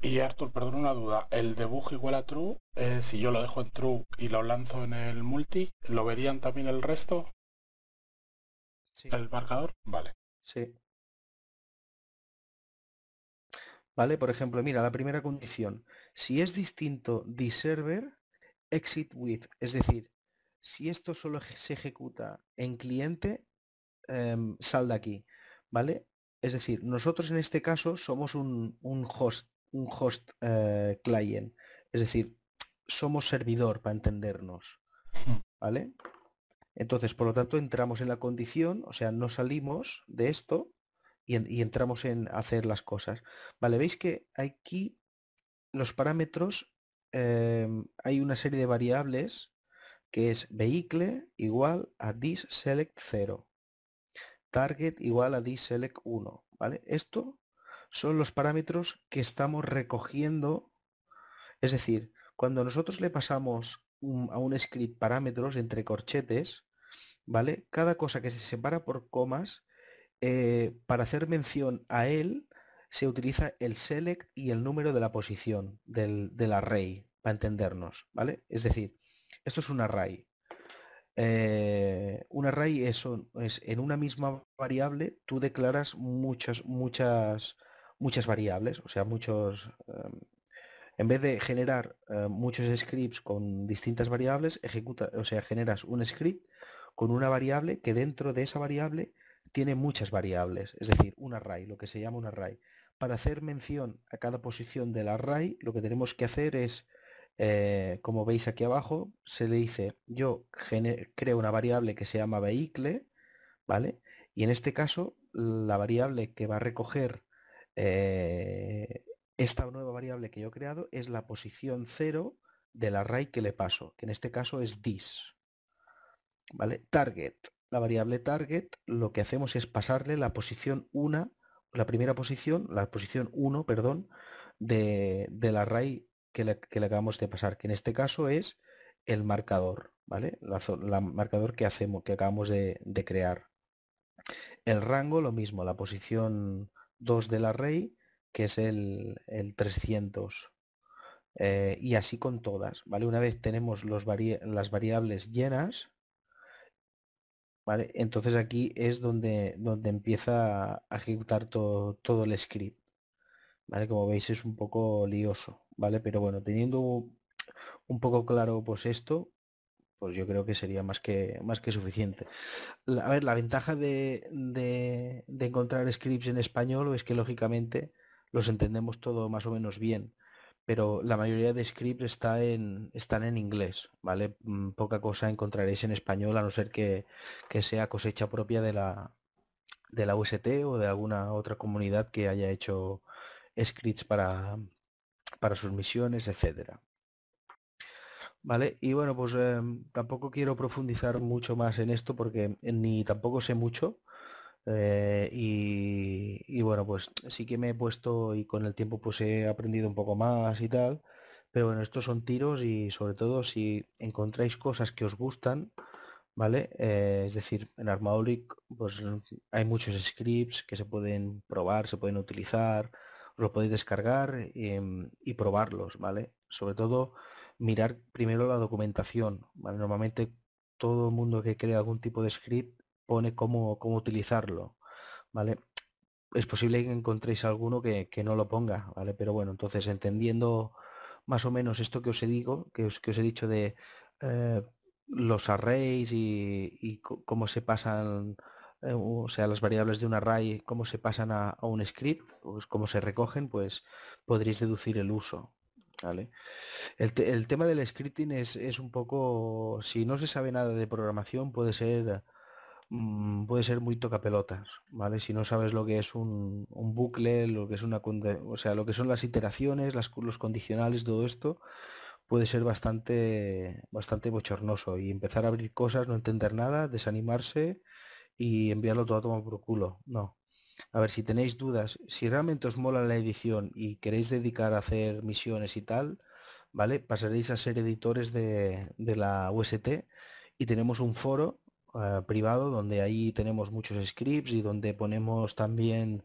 Y Arthur, perdón una duda, el debug igual a true, eh, si yo lo dejo en true y lo lanzo en el multi, ¿lo verían también el resto? Sí. ¿El marcador? Vale. Sí. Vale, por ejemplo, mira, la primera condición. Si es distinto de server, exit with, es decir, si esto solo se ejecuta en cliente, em, sal de aquí, ¿vale? Es decir, nosotros en este caso somos un, host, un host eh, client. Es decir, somos servidor para entendernos. Mm. ¿Vale? Entonces, por lo tanto, entramos en la condición, o sea, no salimos de esto y, entramos en hacer las cosas. Vale, veis que aquí los parámetros em, hay una serie de variables que es vehicle igual a this select 0 target igual a dselect 1, ¿vale? Esto son los parámetros que estamos recogiendo, es decir, cuando nosotros le pasamos a un script parámetros entre corchetes, ¿vale? Cada cosa que se separa por comas, eh, para hacer mención a él, se utiliza el select y el número de la posición del, del array, para entendernos, ¿vale? Es decir, esto es un array, eh, un array es, es, en una misma variable tú declaras muchas, muchas, muchas variables, o sea, muchos... Em, en vez de generar eh, muchos scripts con distintas variables, ejecuta, o sea, generas un script con una variable que dentro de esa variable tiene muchas variables, es decir, un array, lo que se llama un array. Para hacer mención a cada posición del array, lo que tenemos que hacer es eh, como veis aquí abajo, se le dice, yo creo una variable que se llama vehicle, ¿vale? Y en este caso, la variable que va a recoger eh, esta nueva variable que yo he creado es la posición 0 del array que le paso, que en este caso es this, ¿vale? Target, la variable target, lo que hacemos es pasarle la posición 1, la primera posición, la posición 1, perdón, de, del array que le, acabamos de pasar, que en este caso es el marcador, ¿vale? La, marcador que hacemos, que acabamos de, crear. El rango, lo mismo, la posición 2 del array, que es el, 300. Eh, y así con todas, ¿vale? Una vez tenemos los las variables llenas, ¿vale? Entonces aquí es donde, donde empieza a ejecutar todo el script, ¿vale? Como veis es un poco lioso. ¿vale? Pero bueno, teniendo un poco claro pues esto, pues yo creo que sería más que, más que suficiente. A ver, la ventaja de, encontrar scripts en español es que lógicamente los entendemos todo más o menos bien, pero la mayoría de scripts está en, están en inglés, ¿vale? Mm, poca cosa encontraréis en español a no ser que, que sea cosecha propia de la, de la UST o de alguna otra comunidad que haya hecho scripts para, para sus misiones, etcétera. Vale, y bueno, pues em, tampoco quiero profundizar mucho más en esto porque ni tampoco sé mucho. Eh, y, bueno, pues sí que me he puesto y con el tiempo pues he aprendido un poco más y tal. Pero bueno, estos son tiros y sobre todo si encontráis cosas que os gustan, ¿vale? Eh, es decir, en Armaulic pues hay muchos scripts que se pueden probar, se pueden utilizar lo podéis descargar em, y probarlos, ¿vale? Sobre todo mirar primero la documentación, ¿vale? Normalmente todo el mundo que crea algún tipo de script pone cómo, cómo utilizarlo, ¿vale? Es posible que encontréis alguno que, no lo ponga, ¿vale? Pero bueno, entonces entendiendo más o menos esto que os he dicho, que os, que os he dicho de eh, los arrays y cómo se pasan eh, o sea, las variables de un array, cómo se pasan a, un script, pues cómo se recogen, pues podréis deducir el uso. ¿vale? El, tema del scripting es, un poco, si no se sabe nada de programación, puede ser mm, puede ser muy tocapelotas, ¿vale? Si no sabes lo que es un, un bucle, lo que es una o sea, lo que son las iteraciones, las, los condicionales, todo esto, puede ser bastante bastante bochornoso y empezar a abrir cosas, no entender nada, desanimarse y enviarlo todo a tomar por culo. No. A ver, si tenéis dudas, si realmente os mola la edición y queréis dedicar a hacer misiones y tal, ¿vale? Pasaréis a ser editores de, la UST y tenemos un foro eh, privado donde ahí tenemos muchos scripts y donde ponemos también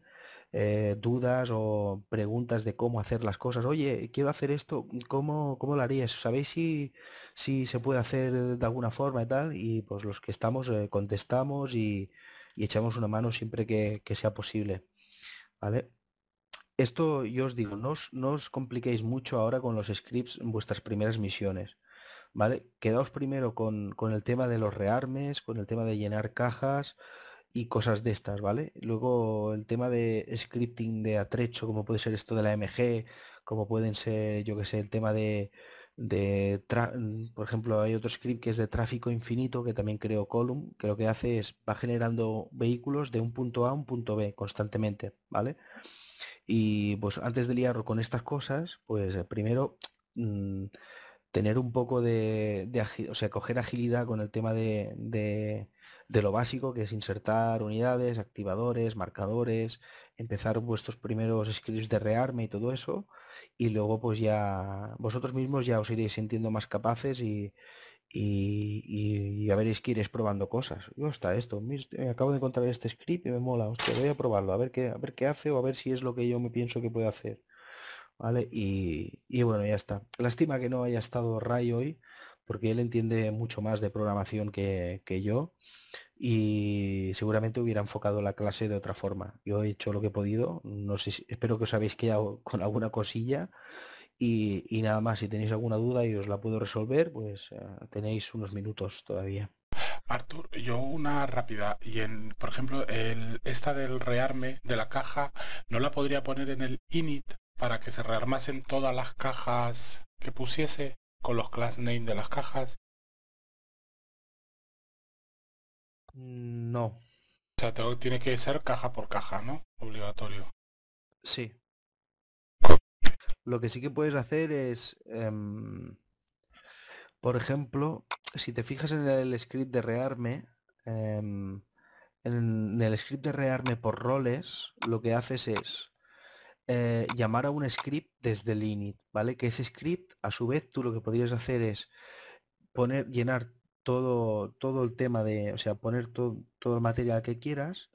eh, dudas o preguntas de cómo hacer las cosas. Oye, quiero hacer esto, ¿cómo, cómo lo harías? ¿Sabéis si, si se puede hacer de alguna forma y tal? Y pues los que estamos eh, contestamos y, echamos una mano siempre que, sea posible. ¿Vale? Esto yo os digo, no os, no os compliquéis mucho ahora con los scripts en vuestras primeras misiones. ¿Vale? Quedaos primero con, con el tema de los rearmes, con el tema de llenar cajas, y cosas de estas, ¿vale? Luego el tema de scripting de atrecho, como puede ser esto de la MG, como pueden ser, yo que sé, el tema de, de mm, por ejemplo, hay otro script que es de tráfico infinito, que también creo column, que lo que hace es va generando vehículos de un punto A un punto B constantemente, ¿vale? Y pues antes de liarlo con estas cosas, pues primero mm, tener un poco de, de o sea, coger agilidad con el tema de, de, lo básico, que es insertar unidades, activadores, marcadores, empezar vuestros primeros scripts de rearme y todo eso, y luego pues ya vosotros mismos ya os iréis sintiendo más capaces y, y, y, veréis que iréis probando cosas. Yo está esto, este, me acabo de encontrar este script y me mola, hostia, voy a probarlo, a ver qué, a ver qué hace o a ver si es lo que yo me pienso que puede hacer. Y, bueno, ya está. Lástima que no haya estado Ray hoy, porque él entiende mucho más de programación que, yo y seguramente hubiera enfocado la clase de otra forma. Yo he hecho lo que he podido, no sé espero que os habéis quedado con alguna cosilla. Y, nada más, si tenéis alguna duda y os la puedo resolver, pues eh, tenéis unos minutos todavía. Artur, yo una rápida. Y en, por ejemplo, esta del rearme de la caja, ¿no la podría poner en el init para que se rearmasen todas las cajas que pusiese con los class name de las cajas? Mm, no. O sea, tiene que ser caja por caja, ¿no? Obligatorio. Sí. Lo que sí que puedes hacer es, em, por ejemplo, si te fijas en el script de rearme, em, en el script de rearme por roles, lo que haces es eh, llamar a un script desde el init, ¿vale? Que ese script, a su vez, tú lo que podrías hacer es poner, llenar todo, todo el tema de, o sea, poner todo el material que quieras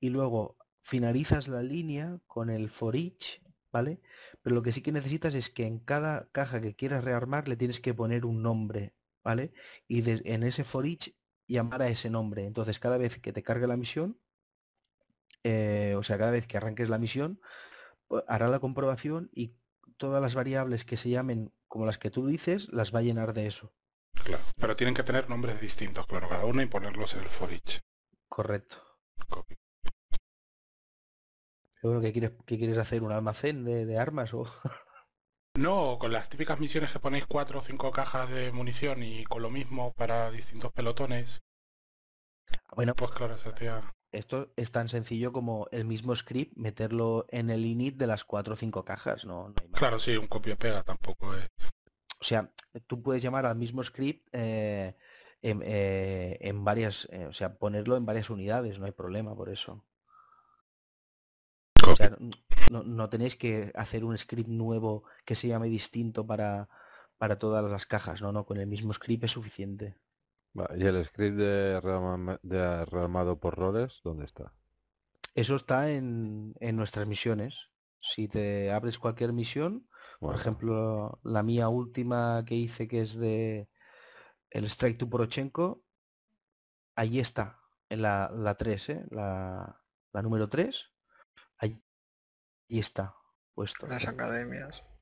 y luego finalizas la línea con el for each, ¿vale? Pero lo que sí que necesitas es que en cada caja que quieras rearmar le tienes que poner un nombre, ¿vale? Y en ese for each llamar a ese nombre. Entonces, cada vez que te cargue la misión, eh, o sea, cada vez que arranques la misión, hará la comprobación y todas las variables que se llamen como las que tú dices, las va a llenar de eso. Claro, pero tienen que tener nombres distintos, claro, cada uno y ponerlos en el for each. Correcto. Copy. ¿qué quieres, hacer? ¿Un almacén de, armas o...? [laughs] No, con las típicas misiones que ponéis cuatro o cinco cajas de munición y con lo mismo para distintos pelotones. Bueno, pues claro, esto es tan sencillo como el mismo script meterlo en el init de las cuatro o cinco cajas, ¿no? hay Claro, sí, un copia-pega tampoco es. O sea, tú puedes llamar al mismo script eh, eh, en, varias, eh, o sea, ponerlo en varias unidades, no hay problema por eso. O sea, no, no, tenéis que hacer un script nuevo que se llame distinto para, para todas las cajas, ¿no? No, con el mismo script es suficiente. Y el script de, por roles, ¿dónde está? Eso está en, nuestras misiones. Si te abres cualquier misión, por ejemplo, la mía última que hice que es de el Strike to Porochenko, ahí está, en la, la 3, ¿eh? la, número 3, ahí está puesto. Las academias.